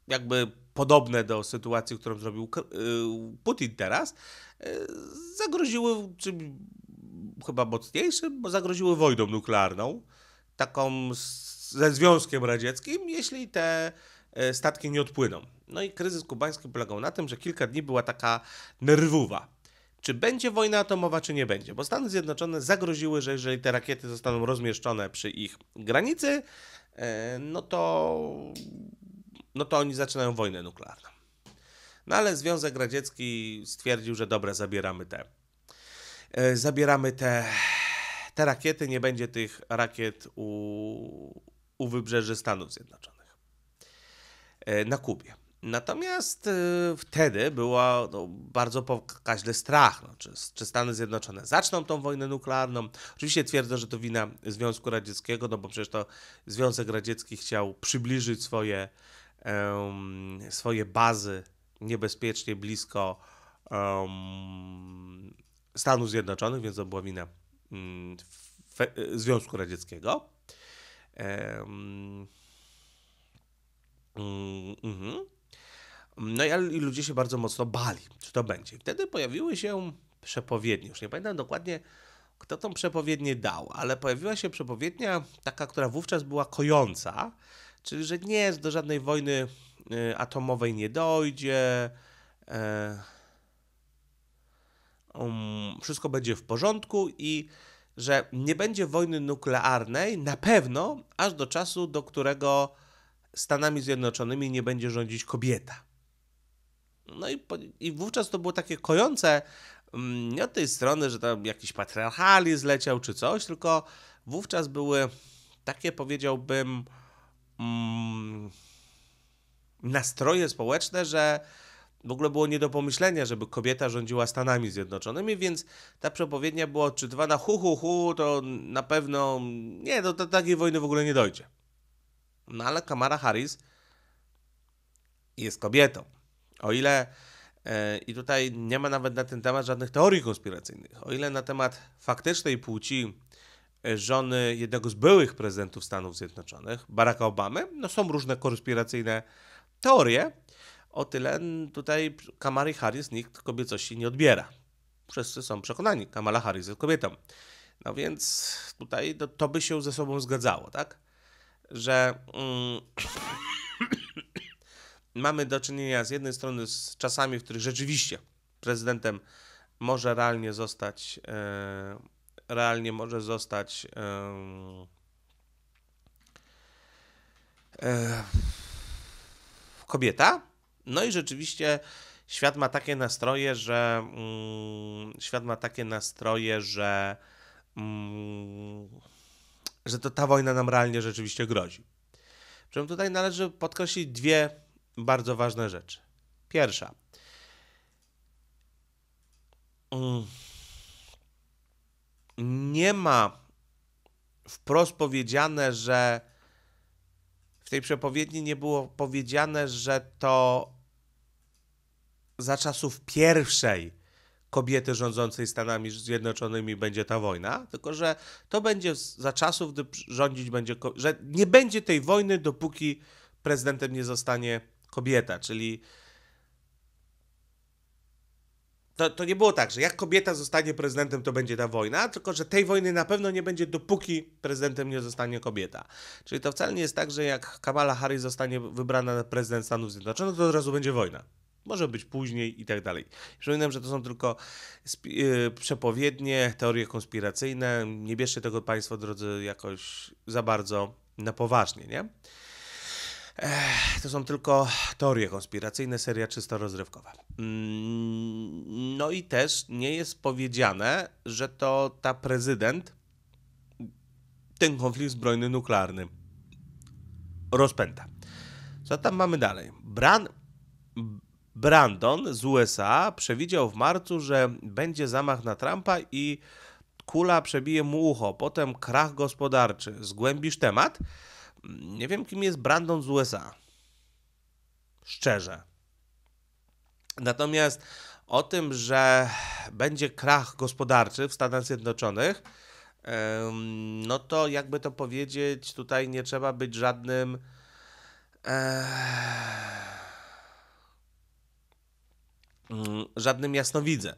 jakby podobne do sytuacji, którą zrobił y, Putin teraz, y, zagroziły czymś chyba mocniejszym, bo zagroziły wojną nuklearną, taką ze Związkiem Radzieckim, jeśli te y, statki nie odpłyną. No i kryzys kubański polegał na tym, że kilka dni była taka nerwowa czy będzie wojna atomowa, czy nie będzie. Bo Stany Zjednoczone zagroziły, że jeżeli te rakiety zostaną rozmieszczone przy ich granicy, e, no to, no to oni zaczynają wojnę nuklearną. No ale Związek Radziecki stwierdził, że dobra, zabieramy te. E, zabieramy te, te rakiety, nie będzie tych rakiet u, u wybrzeży Stanów Zjednoczonych e, na Kubie. Natomiast y, wtedy była no, bardzo pokaźny strach, no, czy, czy, Stany Zjednoczone zaczną tą wojnę nuklearną. Oczywiście twierdzą, że to wina Związku Radzieckiego, no bo przecież to Związek Radziecki chciał przybliżyć swoje, swoje bazy niebezpiecznie blisko um, Stanów Zjednoczonych, więc to była wina mm, fe, Związku Radzieckiego. Um, mm, mm no i, i ludzie się bardzo mocno bali, czy to będzie. Wtedy pojawiły się przepowiednie, już nie pamiętam dokładnie, kto tą przepowiednię dał, ale pojawiła się przepowiednia taka, która wówczas była kojąca, czyli że nie, do żadnej wojny y, atomowej nie dojdzie, e, um, wszystko będzie w porządku i że nie będzie wojny nuklearnej na pewno aż do czasu, do którego Stanami Zjednoczonymi nie będzie rządzić kobieta. No i, i wówczas to było takie kojące, mm, nie od tej strony, że tam jakiś patriarchalizm zleciał czy coś, tylko wówczas były takie, powiedziałbym, mm, nastroje społeczne, że w ogóle było nie do pomyślenia, żeby kobieta rządziła Stanami Zjednoczonymi, więc ta przepowiednia była odczytywana hu, hu, hu, to na pewno nie, do, do takiej wojny w ogóle nie dojdzie. No ale Kamara Harris jest kobietą. O ile e, i tutaj nie ma nawet na ten temat żadnych teorii konspiracyjnych. O ile na temat faktycznej płci e, żony jednego z byłych prezydentów Stanów Zjednoczonych, Baracka Obamy, no są różne konspiracyjne teorie, o tyle tutaj Kamari Harris nikt kobiecości nie odbiera. Wszyscy są przekonani, Kamala Harris jest kobietą. No więc tutaj to, to by się ze sobą zgadzało, tak? Że... Mm mamy do czynienia z jednej strony z czasami, w których rzeczywiście prezydentem może realnie zostać, e, realnie może zostać e, e, kobieta. No i rzeczywiście świat ma takie nastroje, że mm, świat ma takie nastroje, że mm, że to ta wojna nam realnie rzeczywiście grozi. Przy tutaj należy podkreślić dwie bardzo ważne rzeczy. Pierwsza. Mm. Nie ma wprost powiedziane, że w tej przepowiedni nie było powiedziane, że to za czasów pierwszej kobiety rządzącej Stanami Zjednoczonymi będzie ta wojna, tylko że to będzie za czasów, gdy rządzić będzie, że nie będzie tej wojny, dopóki prezydentem nie zostanie kobieta, czyli to, to nie było tak, że jak kobieta zostanie prezydentem, to będzie ta wojna, tylko że tej wojny na pewno nie będzie, dopóki prezydentem nie zostanie kobieta. Czyli to wcale nie jest tak, że jak Kamala Harris zostanie wybrana na prezydent Stanów Zjednoczonych, to od razu będzie wojna. Może być później i tak dalej. Przypominam, że to są tylko y, przepowiednie, teorie konspiracyjne. Nie bierzcie tego Państwo, drodzy, jakoś za bardzo na poważnie, nie? Ech, to są tylko teorie konspiracyjne, seria czysto rozrywkowa. Mm, no i też nie jest powiedziane, że to ta prezydent ten konflikt zbrojny nuklearny rozpęta. Co tam mamy dalej? Bran... Brandon z USA przewidział w marcu, że będzie zamach na Trumpa i kula przebije mu ucho, potem krach gospodarczy. Zgłębisz temat? Nie wiem, kim jest Brandon z USA. Szczerze. Natomiast o tym, że będzie krach gospodarczy w Stanach Zjednoczonych, no to jakby to powiedzieć, tutaj nie trzeba być żadnym. Żadnym jasnowidzem.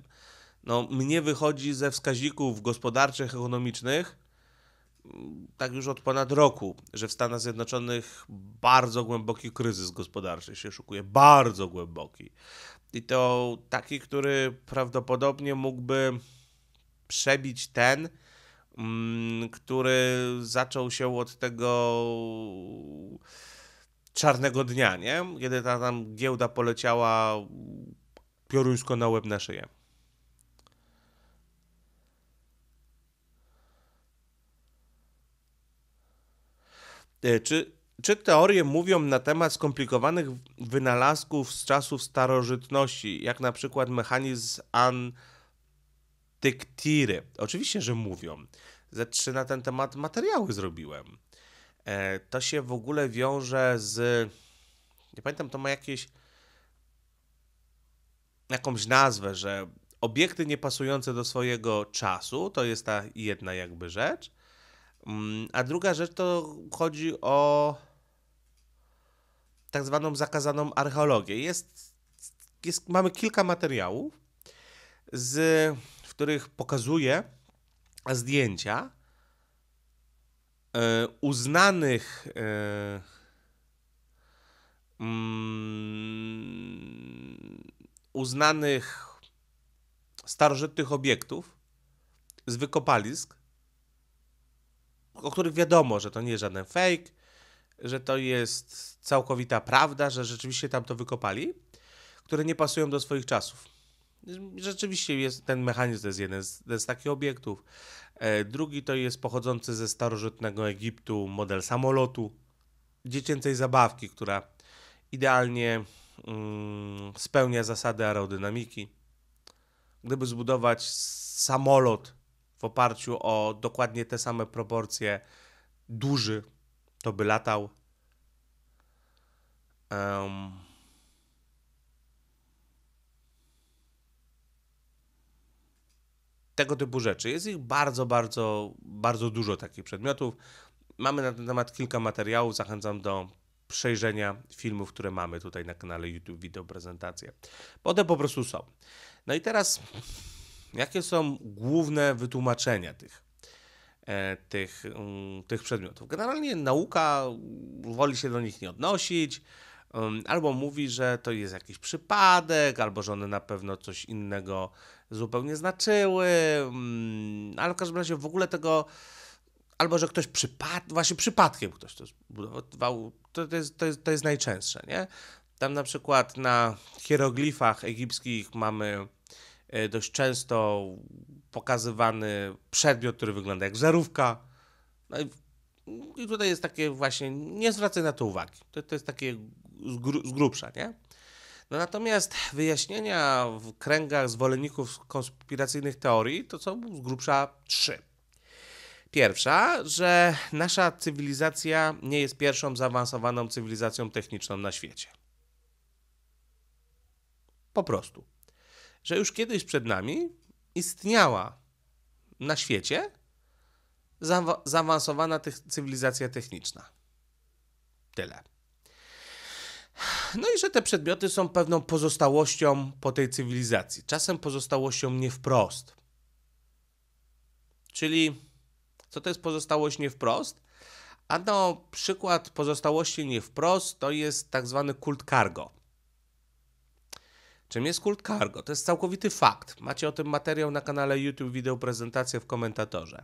No, mnie wychodzi ze wskaźników gospodarczych, ekonomicznych, tak już od ponad roku, że w Stanach Zjednoczonych bardzo głęboki kryzys gospodarczy się szukuje, bardzo głęboki. I to taki, który prawdopodobnie mógłby przebić ten, mm, który zaczął się od tego czarnego dnia, nie? Kiedy ta tam giełda poleciała pioruńsko na łeb na szyję. E, czy, czy teorie mówią na temat skomplikowanych wynalazków z czasów starożytności, jak na przykład mechanizm antyktiry? Oczywiście, że mówią. Ze trzy na ten temat materiały zrobiłem. E, to się w ogóle wiąże z. Nie pamiętam, to ma jakieś. jakąś nazwę, że obiekty niepasujące do swojego czasu to jest ta jedna jakby rzecz. Mm, a druga rzecz to chodzi o tak zwaną zakazaną archeologię. Jest, jest, mamy kilka materiałów, z, w których pokazuje zdjęcia y, uznanych y, uznanych starożytnych obiektów z wykopalisk o których wiadomo, że to nie jest żaden fake, że to jest całkowita prawda, że rzeczywiście tam to wykopali, które nie pasują do swoich czasów. Rzeczywiście jest ten mechanizm, to jest jeden z, z takich obiektów. E, drugi to jest pochodzący ze starożytnego Egiptu model samolotu, dziecięcej zabawki, która idealnie mm, spełnia zasady aerodynamiki. Gdyby zbudować samolot w oparciu o dokładnie te same proporcje duży, to by latał. Um. Tego typu rzeczy. Jest ich bardzo, bardzo, bardzo dużo takich przedmiotów. Mamy na ten temat kilka materiałów. Zachęcam do przejrzenia filmów, które mamy tutaj na kanale YouTube Wideo Prezentacje. One po prostu są. No i teraz Jakie są główne wytłumaczenia tych, e, tych, mm, tych przedmiotów? Generalnie nauka woli się do nich nie odnosić, mm, albo mówi, że to jest jakiś przypadek, albo że one na pewno coś innego zupełnie znaczyły, mm, ale w każdym razie w ogóle tego albo że ktoś przypad, właśnie przypadkiem ktoś to zbudował, to, to, jest, to, jest, to jest najczęstsze, nie? Tam na przykład na hieroglifach egipskich mamy E, dość często pokazywany przedmiot, który wygląda jak żarówka. No i, i, tutaj jest takie właśnie, nie zwracaj na to uwagi. To, to jest takie z, gru, z grubsza, nie? No natomiast wyjaśnienia w kręgach zwolenników konspiracyjnych teorii to są z grubsza trzy. Pierwsza, że nasza cywilizacja nie jest pierwszą zaawansowaną cywilizacją techniczną na świecie. Po prostu że już kiedyś przed nami istniała na świecie zaawansowana tych cywilizacja techniczna. Tyle. No i że te przedmioty są pewną pozostałością po tej cywilizacji, czasem pozostałością nie wprost. Czyli co to jest pozostałość nie wprost? no przykład pozostałości nie wprost to jest tak zwany kult cargo czym jest kult cargo. To jest całkowity fakt. Macie o tym materiał na kanale YouTube, wideo, prezentację w komentatorze.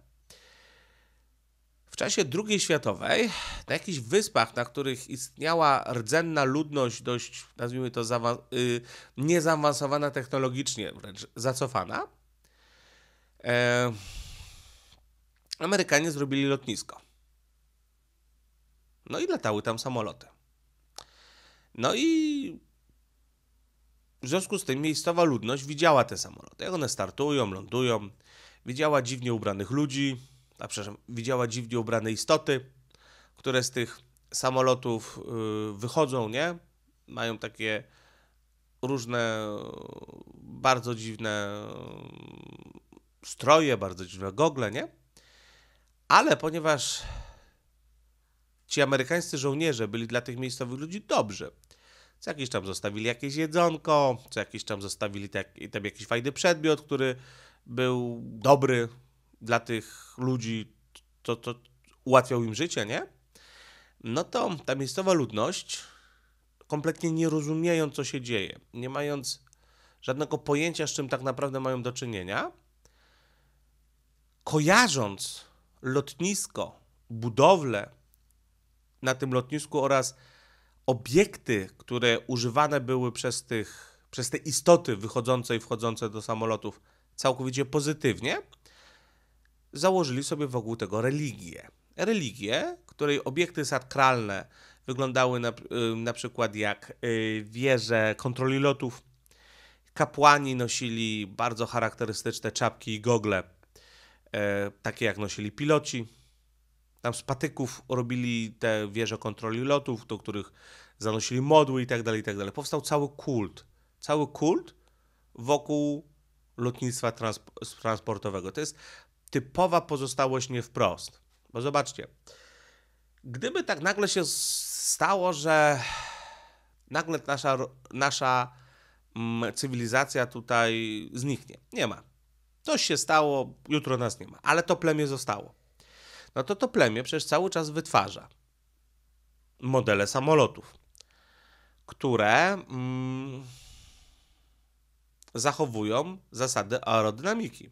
W czasie II światowej na jakichś wyspach, na których istniała rdzenna ludność, dość nazwijmy to zaawa- y, niezaawansowana technologicznie, wręcz zacofana, e, Amerykanie zrobili lotnisko. No i latały tam samoloty. No i w związku z tym miejscowa ludność widziała te samoloty, jak one startują, lądują, widziała dziwnie ubranych ludzi, a przepraszam, widziała dziwnie ubrane istoty, które z tych samolotów y, wychodzą, nie? Mają takie różne bardzo dziwne stroje, bardzo dziwne gogle, nie? Ale ponieważ ci amerykańscy żołnierze byli dla tych miejscowych ludzi dobrze co jakiś tam zostawili jakieś jedzonko, co jakiś tam zostawili tak, tam jakiś fajny przedmiot, który był dobry dla tych ludzi, to, to ułatwiał im życie, nie? No to ta miejscowa ludność, kompletnie nie rozumiejąc, co się dzieje, nie mając żadnego pojęcia, z czym tak naprawdę mają do czynienia, kojarząc lotnisko, budowle na tym lotnisku oraz obiekty, które używane były przez, tych, przez te istoty wychodzące i wchodzące do samolotów całkowicie pozytywnie, założyli sobie wokół tego religię. Religię, której obiekty sakralne wyglądały na, y, na przykład jak y, wieże kontroli lotów. Kapłani nosili bardzo charakterystyczne czapki i gogle, e, takie jak nosili piloci tam z patyków robili te wieże kontroli lotów, do których zanosili modły i tak dalej, i tak dalej. Powstał cały kult. Cały kult wokół lotnictwa transportowego. To jest typowa pozostałość nie wprost. Bo zobaczcie, gdyby tak nagle się stało, że nagle nasza, nasza mm, cywilizacja tutaj zniknie. Nie ma. Coś się stało, jutro nas nie ma, ale to plemię zostało no to to plemię przecież cały czas wytwarza modele samolotów, które mm, zachowują zasady aerodynamiki.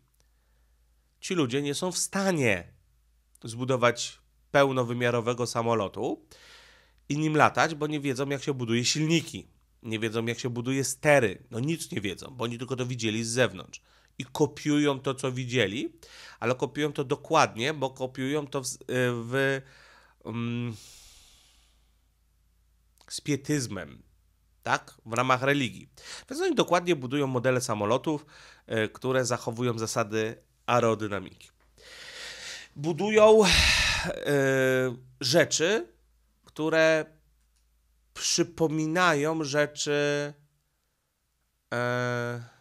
Ci ludzie nie są w stanie zbudować pełnowymiarowego samolotu i nim latać, bo nie wiedzą, jak się buduje silniki, nie wiedzą, jak się buduje stery. No nic nie wiedzą, bo oni tylko to widzieli z zewnątrz i kopiują to, co widzieli, ale kopiują to dokładnie, bo kopiują to w, y, w um, z pietyzmem, tak? W ramach religii. Więc oni dokładnie budują modele samolotów, y, które zachowują zasady aerodynamiki. Budują e, rzeczy, które przypominają rzeczy. E,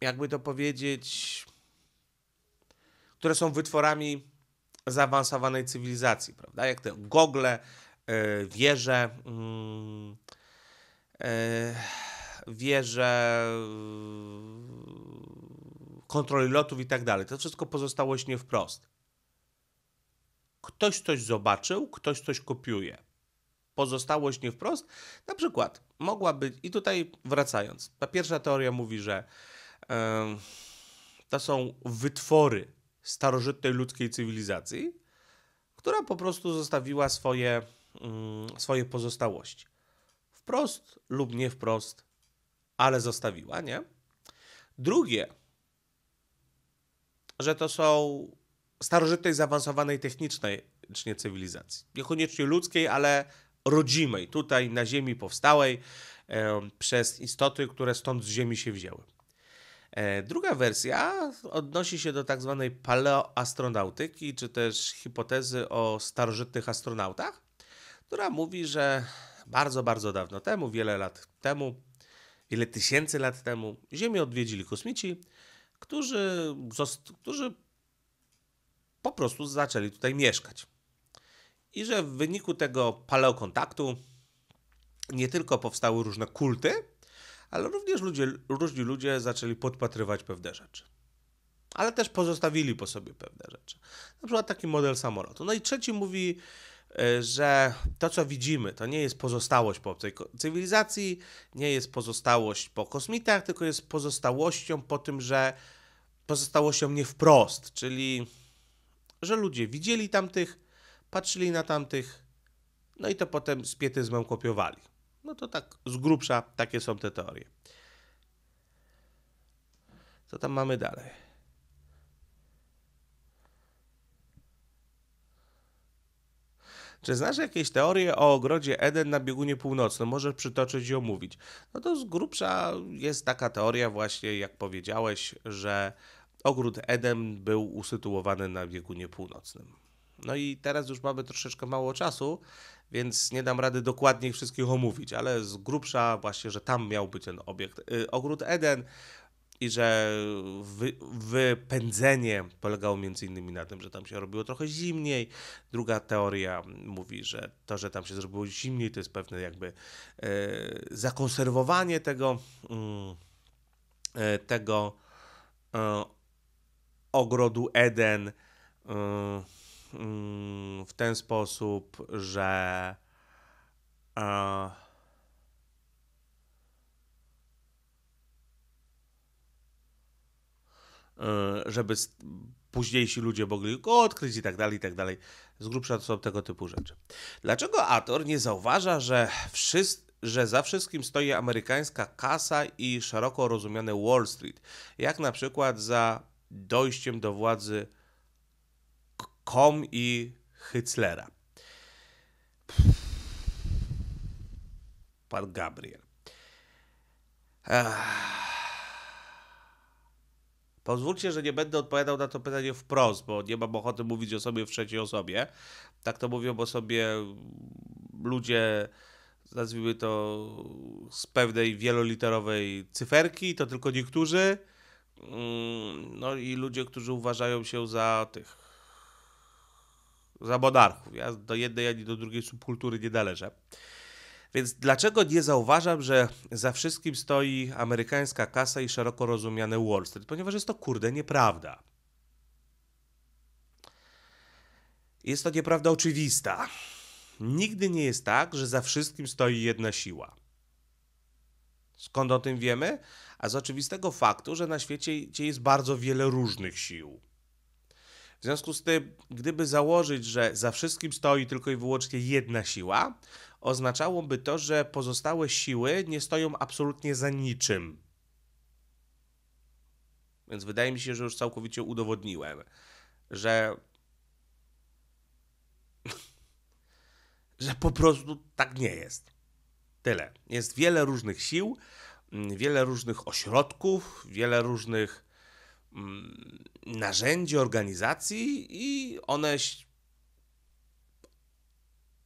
jakby to powiedzieć, które są wytworami zaawansowanej cywilizacji, prawda? Jak te gogle, e, wieże, mm, e, wieże mm, kontroli lotów i tak dalej. To wszystko pozostało nie wprost. Ktoś coś zobaczył, ktoś coś kopiuje. Pozostałość nie wprost. Na przykład mogła być, i tutaj wracając, ta pierwsza teoria mówi, że to są wytwory starożytnej ludzkiej cywilizacji, która po prostu zostawiła swoje, mm, swoje pozostałości. Wprost lub nie wprost, ale zostawiła, nie? Drugie, że to są starożytnej, zaawansowanej technicznie cywilizacji. Niekoniecznie ludzkiej, ale rodzimej, tutaj na Ziemi powstałej przez istoty, które stąd z Ziemi się wzięły. E, druga wersja odnosi się do tak zwanej paleoastronautyki, czy też hipotezy o starożytnych astronautach, która mówi, że bardzo, bardzo dawno temu, wiele lat temu, wiele tysięcy lat temu, Ziemię odwiedzili kosmici, którzy, którzy po prostu zaczęli tutaj mieszkać. I że w wyniku tego paleokontaktu nie tylko powstały różne kulty, ale również ludzie, różni ludzie zaczęli podpatrywać pewne rzeczy. Ale też pozostawili po sobie pewne rzeczy. Na przykład taki model samolotu. No i trzeci mówi, e, że to, co widzimy, to nie jest pozostałość po obcej cywilizacji, nie jest pozostałość po kosmitach, tylko jest pozostałością po tym, że pozostałością nie wprost, czyli że ludzie widzieli tamtych, patrzyli na tamtych, no i to potem z pietyzmem kopiowali. No to tak z grubsza takie są te teorie. Co tam mamy dalej? Czy znasz jakieś teorie o ogrodzie Eden na biegunie północnym? Możesz przytoczyć i omówić. No to z grubsza jest taka teoria właśnie, jak powiedziałeś, że ogród Eden był usytuowany na biegunie północnym. No i teraz już mamy troszeczkę mało czasu, więc nie dam rady dokładnie wszystkich omówić, ale z grubsza właśnie, że tam miał być ten obiekt. Y, Ogród Eden i że wy, wypędzenie polegało między innymi na tym, że tam się robiło trochę zimniej. Druga teoria mówi, że to, że tam się zrobiło zimniej, to jest pewne jakby y, zakonserwowanie tego mm, y, tego ogrodu Eden. Mm, w ten sposób, że e, e, żeby późniejsi ludzie mogli go odkryć i tak dalej, i tak dalej. Z grubsza to są tego typu rzeczy. Dlaczego Ator nie zauważa, że, wszyscy, że za wszystkim stoi amerykańska kasa i szeroko rozumiane Wall Street, jak na przykład za dojściem do władzy Kom i Hitlera. Pan Gabriel. Pozwólcie, że nie będę odpowiadał na to pytanie wprost, bo nie mam ochoty mówić o sobie w trzeciej osobie. Tak to mówią o sobie ludzie, nazwijmy to z pewnej wieloliterowej cyferki, to tylko niektórzy. Mm, no i ludzie, którzy uważają się za tych za monarchów. Ja do jednej ani do drugiej subkultury nie należę. Więc dlaczego nie zauważam, że za wszystkim stoi amerykańska kasa i szeroko rozumiane Wall Street? Ponieważ jest to kurde nieprawda. Jest to nieprawda oczywista. Nigdy nie jest tak, że za wszystkim stoi jedna siła. Skąd o tym wiemy? A z oczywistego faktu, że na świecie jest bardzo wiele różnych sił. W związku z tym, gdyby założyć, że za wszystkim stoi tylko i wyłącznie jedna siła, oznaczałoby to, że pozostałe siły nie stoją absolutnie za niczym. Więc wydaje mi się, że już całkowicie udowodniłem, że. że po prostu tak nie jest. Tyle. Jest wiele różnych sił, mm, wiele różnych ośrodków, wiele różnych Mm, narzędzi organizacji i one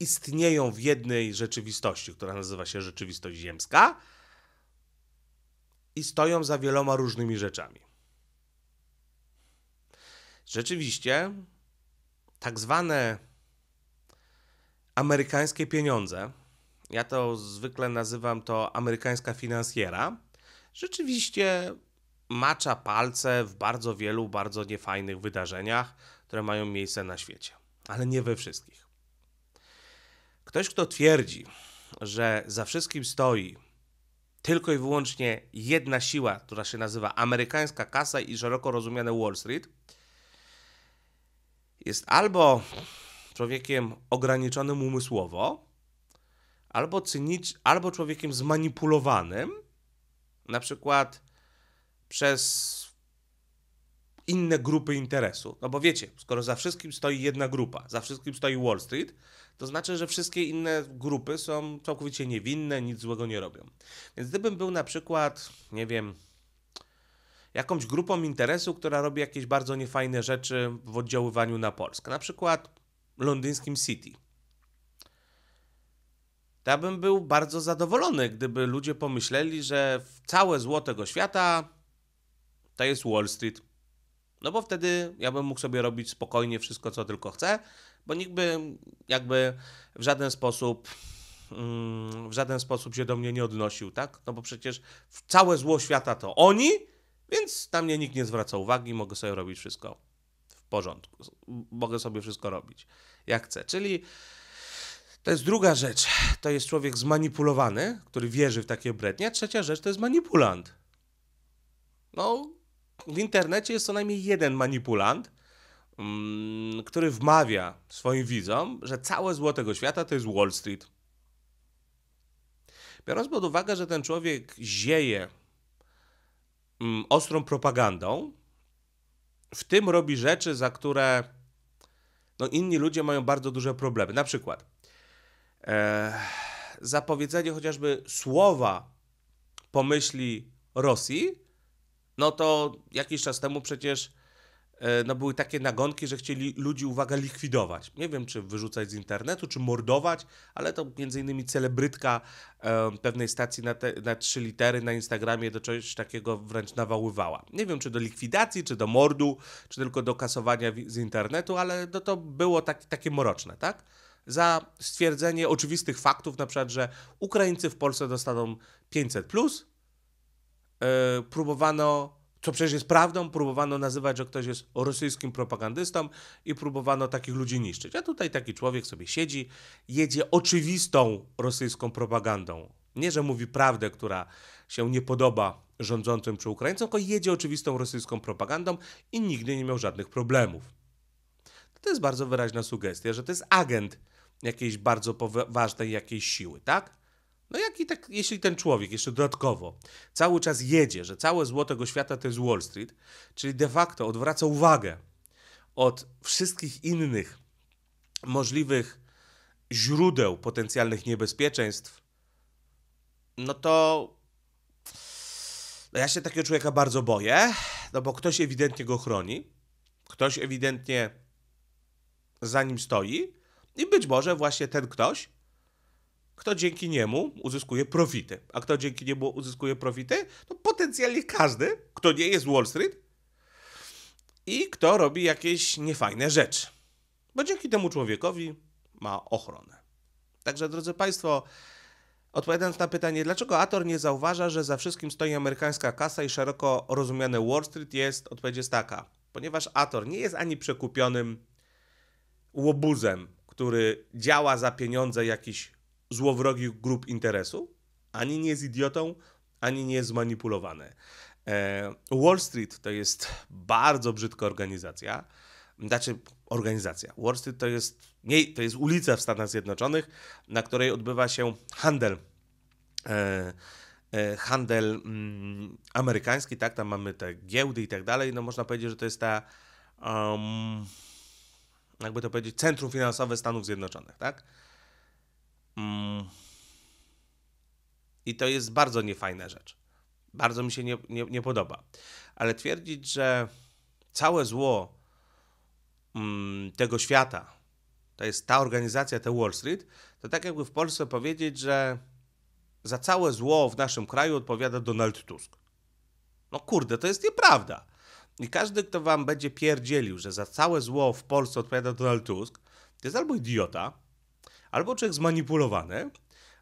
istnieją w jednej rzeczywistości, która nazywa się rzeczywistość ziemska i stoją za wieloma różnymi rzeczami. Rzeczywiście, tak zwane amerykańskie pieniądze, ja to zwykle nazywam to amerykańska finansjera, rzeczywiście macza palce w bardzo wielu, bardzo niefajnych wydarzeniach, które mają miejsce na świecie, ale nie we wszystkich. Ktoś, kto twierdzi, że za wszystkim stoi tylko i wyłącznie jedna siła, która się nazywa amerykańska kasa i szeroko rozumiane Wall Street, jest albo człowiekiem ograniczonym umysłowo, albo, cynicz, albo człowiekiem zmanipulowanym, na przykład przez inne grupy interesu. No bo wiecie, skoro za wszystkim stoi jedna grupa, za wszystkim stoi Wall Street, to znaczy, że wszystkie inne grupy są całkowicie niewinne, nic złego nie robią. Więc gdybym był na przykład, nie wiem, jakąś grupą interesu, która robi jakieś bardzo niefajne rzeczy w oddziaływaniu na Polskę, na przykład londyńskim City. To ja bym był bardzo zadowolony, gdyby ludzie pomyśleli, że całe złotego świata to jest Wall Street. No bo wtedy ja bym mógł sobie robić spokojnie wszystko, co tylko chcę, bo nikt by jakby w żaden sposób mm, w żaden sposób się do mnie nie odnosił, tak? No bo przecież całe zło świata to oni, więc na mnie nikt nie zwraca uwagi, mogę sobie robić wszystko w porządku. Mogę sobie wszystko robić, jak chcę. Czyli to jest druga rzecz. To jest człowiek zmanipulowany, który wierzy w takie brednie. Trzecia rzecz to jest manipulant. No, w internecie jest co najmniej jeden manipulant, mm, który wmawia swoim widzom, że całe złotego świata to jest Wall Street. Biorąc pod uwagę, że ten człowiek zieje mm, ostrą propagandą, w tym robi rzeczy, za które no, inni ludzie mają bardzo duże problemy. Na przykład e, zapowiedzenie chociażby słowa pomyśli Rosji no to jakiś czas temu przecież e, no były takie nagonki, że chcieli ludzi, uwaga, likwidować. Nie wiem, czy wyrzucać z internetu, czy mordować, ale to między innymi celebrytka um, pewnej stacji na, te, na trzy litery na Instagramie do czegoś takiego wręcz nawoływała. Nie wiem, czy do likwidacji, czy do mordu, czy tylko do kasowania w, z internetu, ale no, to było tak, takie mroczne, tak? Za stwierdzenie oczywistych faktów, na przykład, że Ukraińcy w Polsce dostaną 500+, plus, E, próbowano, co przecież jest prawdą, próbowano nazywać, że ktoś jest rosyjskim propagandystą i próbowano takich ludzi niszczyć. A tutaj taki człowiek sobie siedzi, jedzie oczywistą rosyjską propagandą. Nie, że mówi prawdę, która się nie podoba rządzącym czy Ukraińcom, tylko jedzie oczywistą rosyjską propagandą i nigdy nie miał żadnych problemów. To jest bardzo wyraźna sugestia, że to jest agent jakiejś bardzo poważnej jakiejś siły, tak? No jak i tak, jeśli ten człowiek jeszcze dodatkowo cały czas jedzie, że całe złotego świata to jest Wall Street, czyli de facto odwraca uwagę od wszystkich innych możliwych źródeł potencjalnych niebezpieczeństw, no to no ja się takiego człowieka bardzo boję, no bo ktoś ewidentnie go chroni, ktoś ewidentnie za nim stoi i być może właśnie ten ktoś kto dzięki niemu uzyskuje profity. A kto dzięki niemu uzyskuje profity? To potencjalnie każdy, kto nie jest Wall Street i kto robi jakieś niefajne rzeczy. Bo dzięki temu człowiekowi ma ochronę. Także, drodzy Państwo, odpowiadając na pytanie, dlaczego Ator nie zauważa, że za wszystkim stoi amerykańska kasa i szeroko rozumiane Wall Street, jest odpowiedź jest taka. Ponieważ Ator nie jest ani przekupionym łobuzem, który działa za pieniądze jakichś złowrogich grup interesu, ani nie jest idiotą, ani nie jest zmanipulowany. E, Wall Street to jest bardzo brzydka organizacja, znaczy organizacja. Wall Street to jest, nie, to jest ulica w Stanach Zjednoczonych, na której odbywa się handel. E, e, handel mm, amerykański, tak, tam mamy te giełdy i tak dalej, no można powiedzieć, że to jest ta um, jakby to powiedzieć, centrum finansowe Stanów Zjednoczonych, tak? Mm. I to jest bardzo niefajna rzecz. Bardzo mi się nie, nie, nie podoba. Ale twierdzić, że całe zło mm, tego świata to jest ta organizacja, te Wall Street, to tak jakby w Polsce powiedzieć, że za całe zło w naszym kraju odpowiada Donald Tusk. No kurde, to jest nieprawda. I każdy, kto wam będzie pierdzielił, że za całe zło w Polsce odpowiada Donald Tusk, to jest albo idiota, albo człowiek zmanipulowany,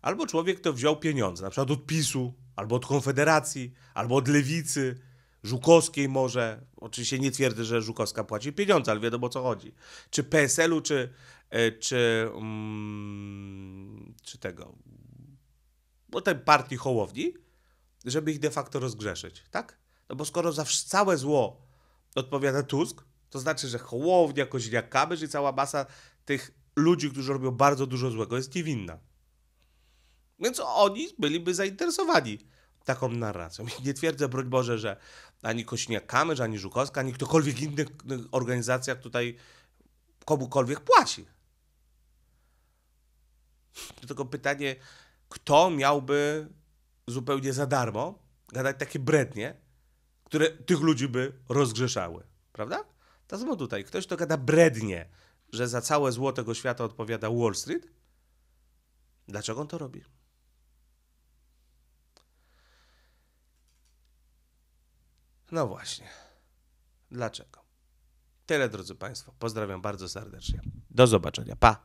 albo człowiek, kto wziął pieniądze, na przykład od PiSu, albo od Konfederacji, albo od Lewicy, Żukowskiej może, oczywiście nie twierdzę, że Żukowska płaci pieniądze, ale wiadomo o co chodzi, czy PSL-u, czy, e, czy, um, czy tego, bo tej partii Hołowni, żeby ich de facto rozgrzeszyć, tak? No bo skoro za całe zło odpowiada Tusk, to znaczy, że Hołownia, Koźniak-Kamysz i cała masa tych ludzi, którzy robią bardzo dużo złego, jest niewinna. Więc oni byliby zainteresowani taką narracją. Nie twierdzę, broń Boże, że ani Kośniak-Kamysz, ani Żukowska, ani ktokolwiek inny organizacja tutaj komukolwiek płaci. Tylko pytanie, kto miałby zupełnie za darmo gadać takie brednie, które tych ludzi by rozgrzeszały, prawda? Tak samo tutaj, ktoś, kto gada brednie, że za całe zło tego świata odpowiada Wall Street? Dlaczego on to robi? No właśnie. Dlaczego? Tyle, drodzy Państwo. Pozdrawiam bardzo serdecznie. Do zobaczenia. Pa!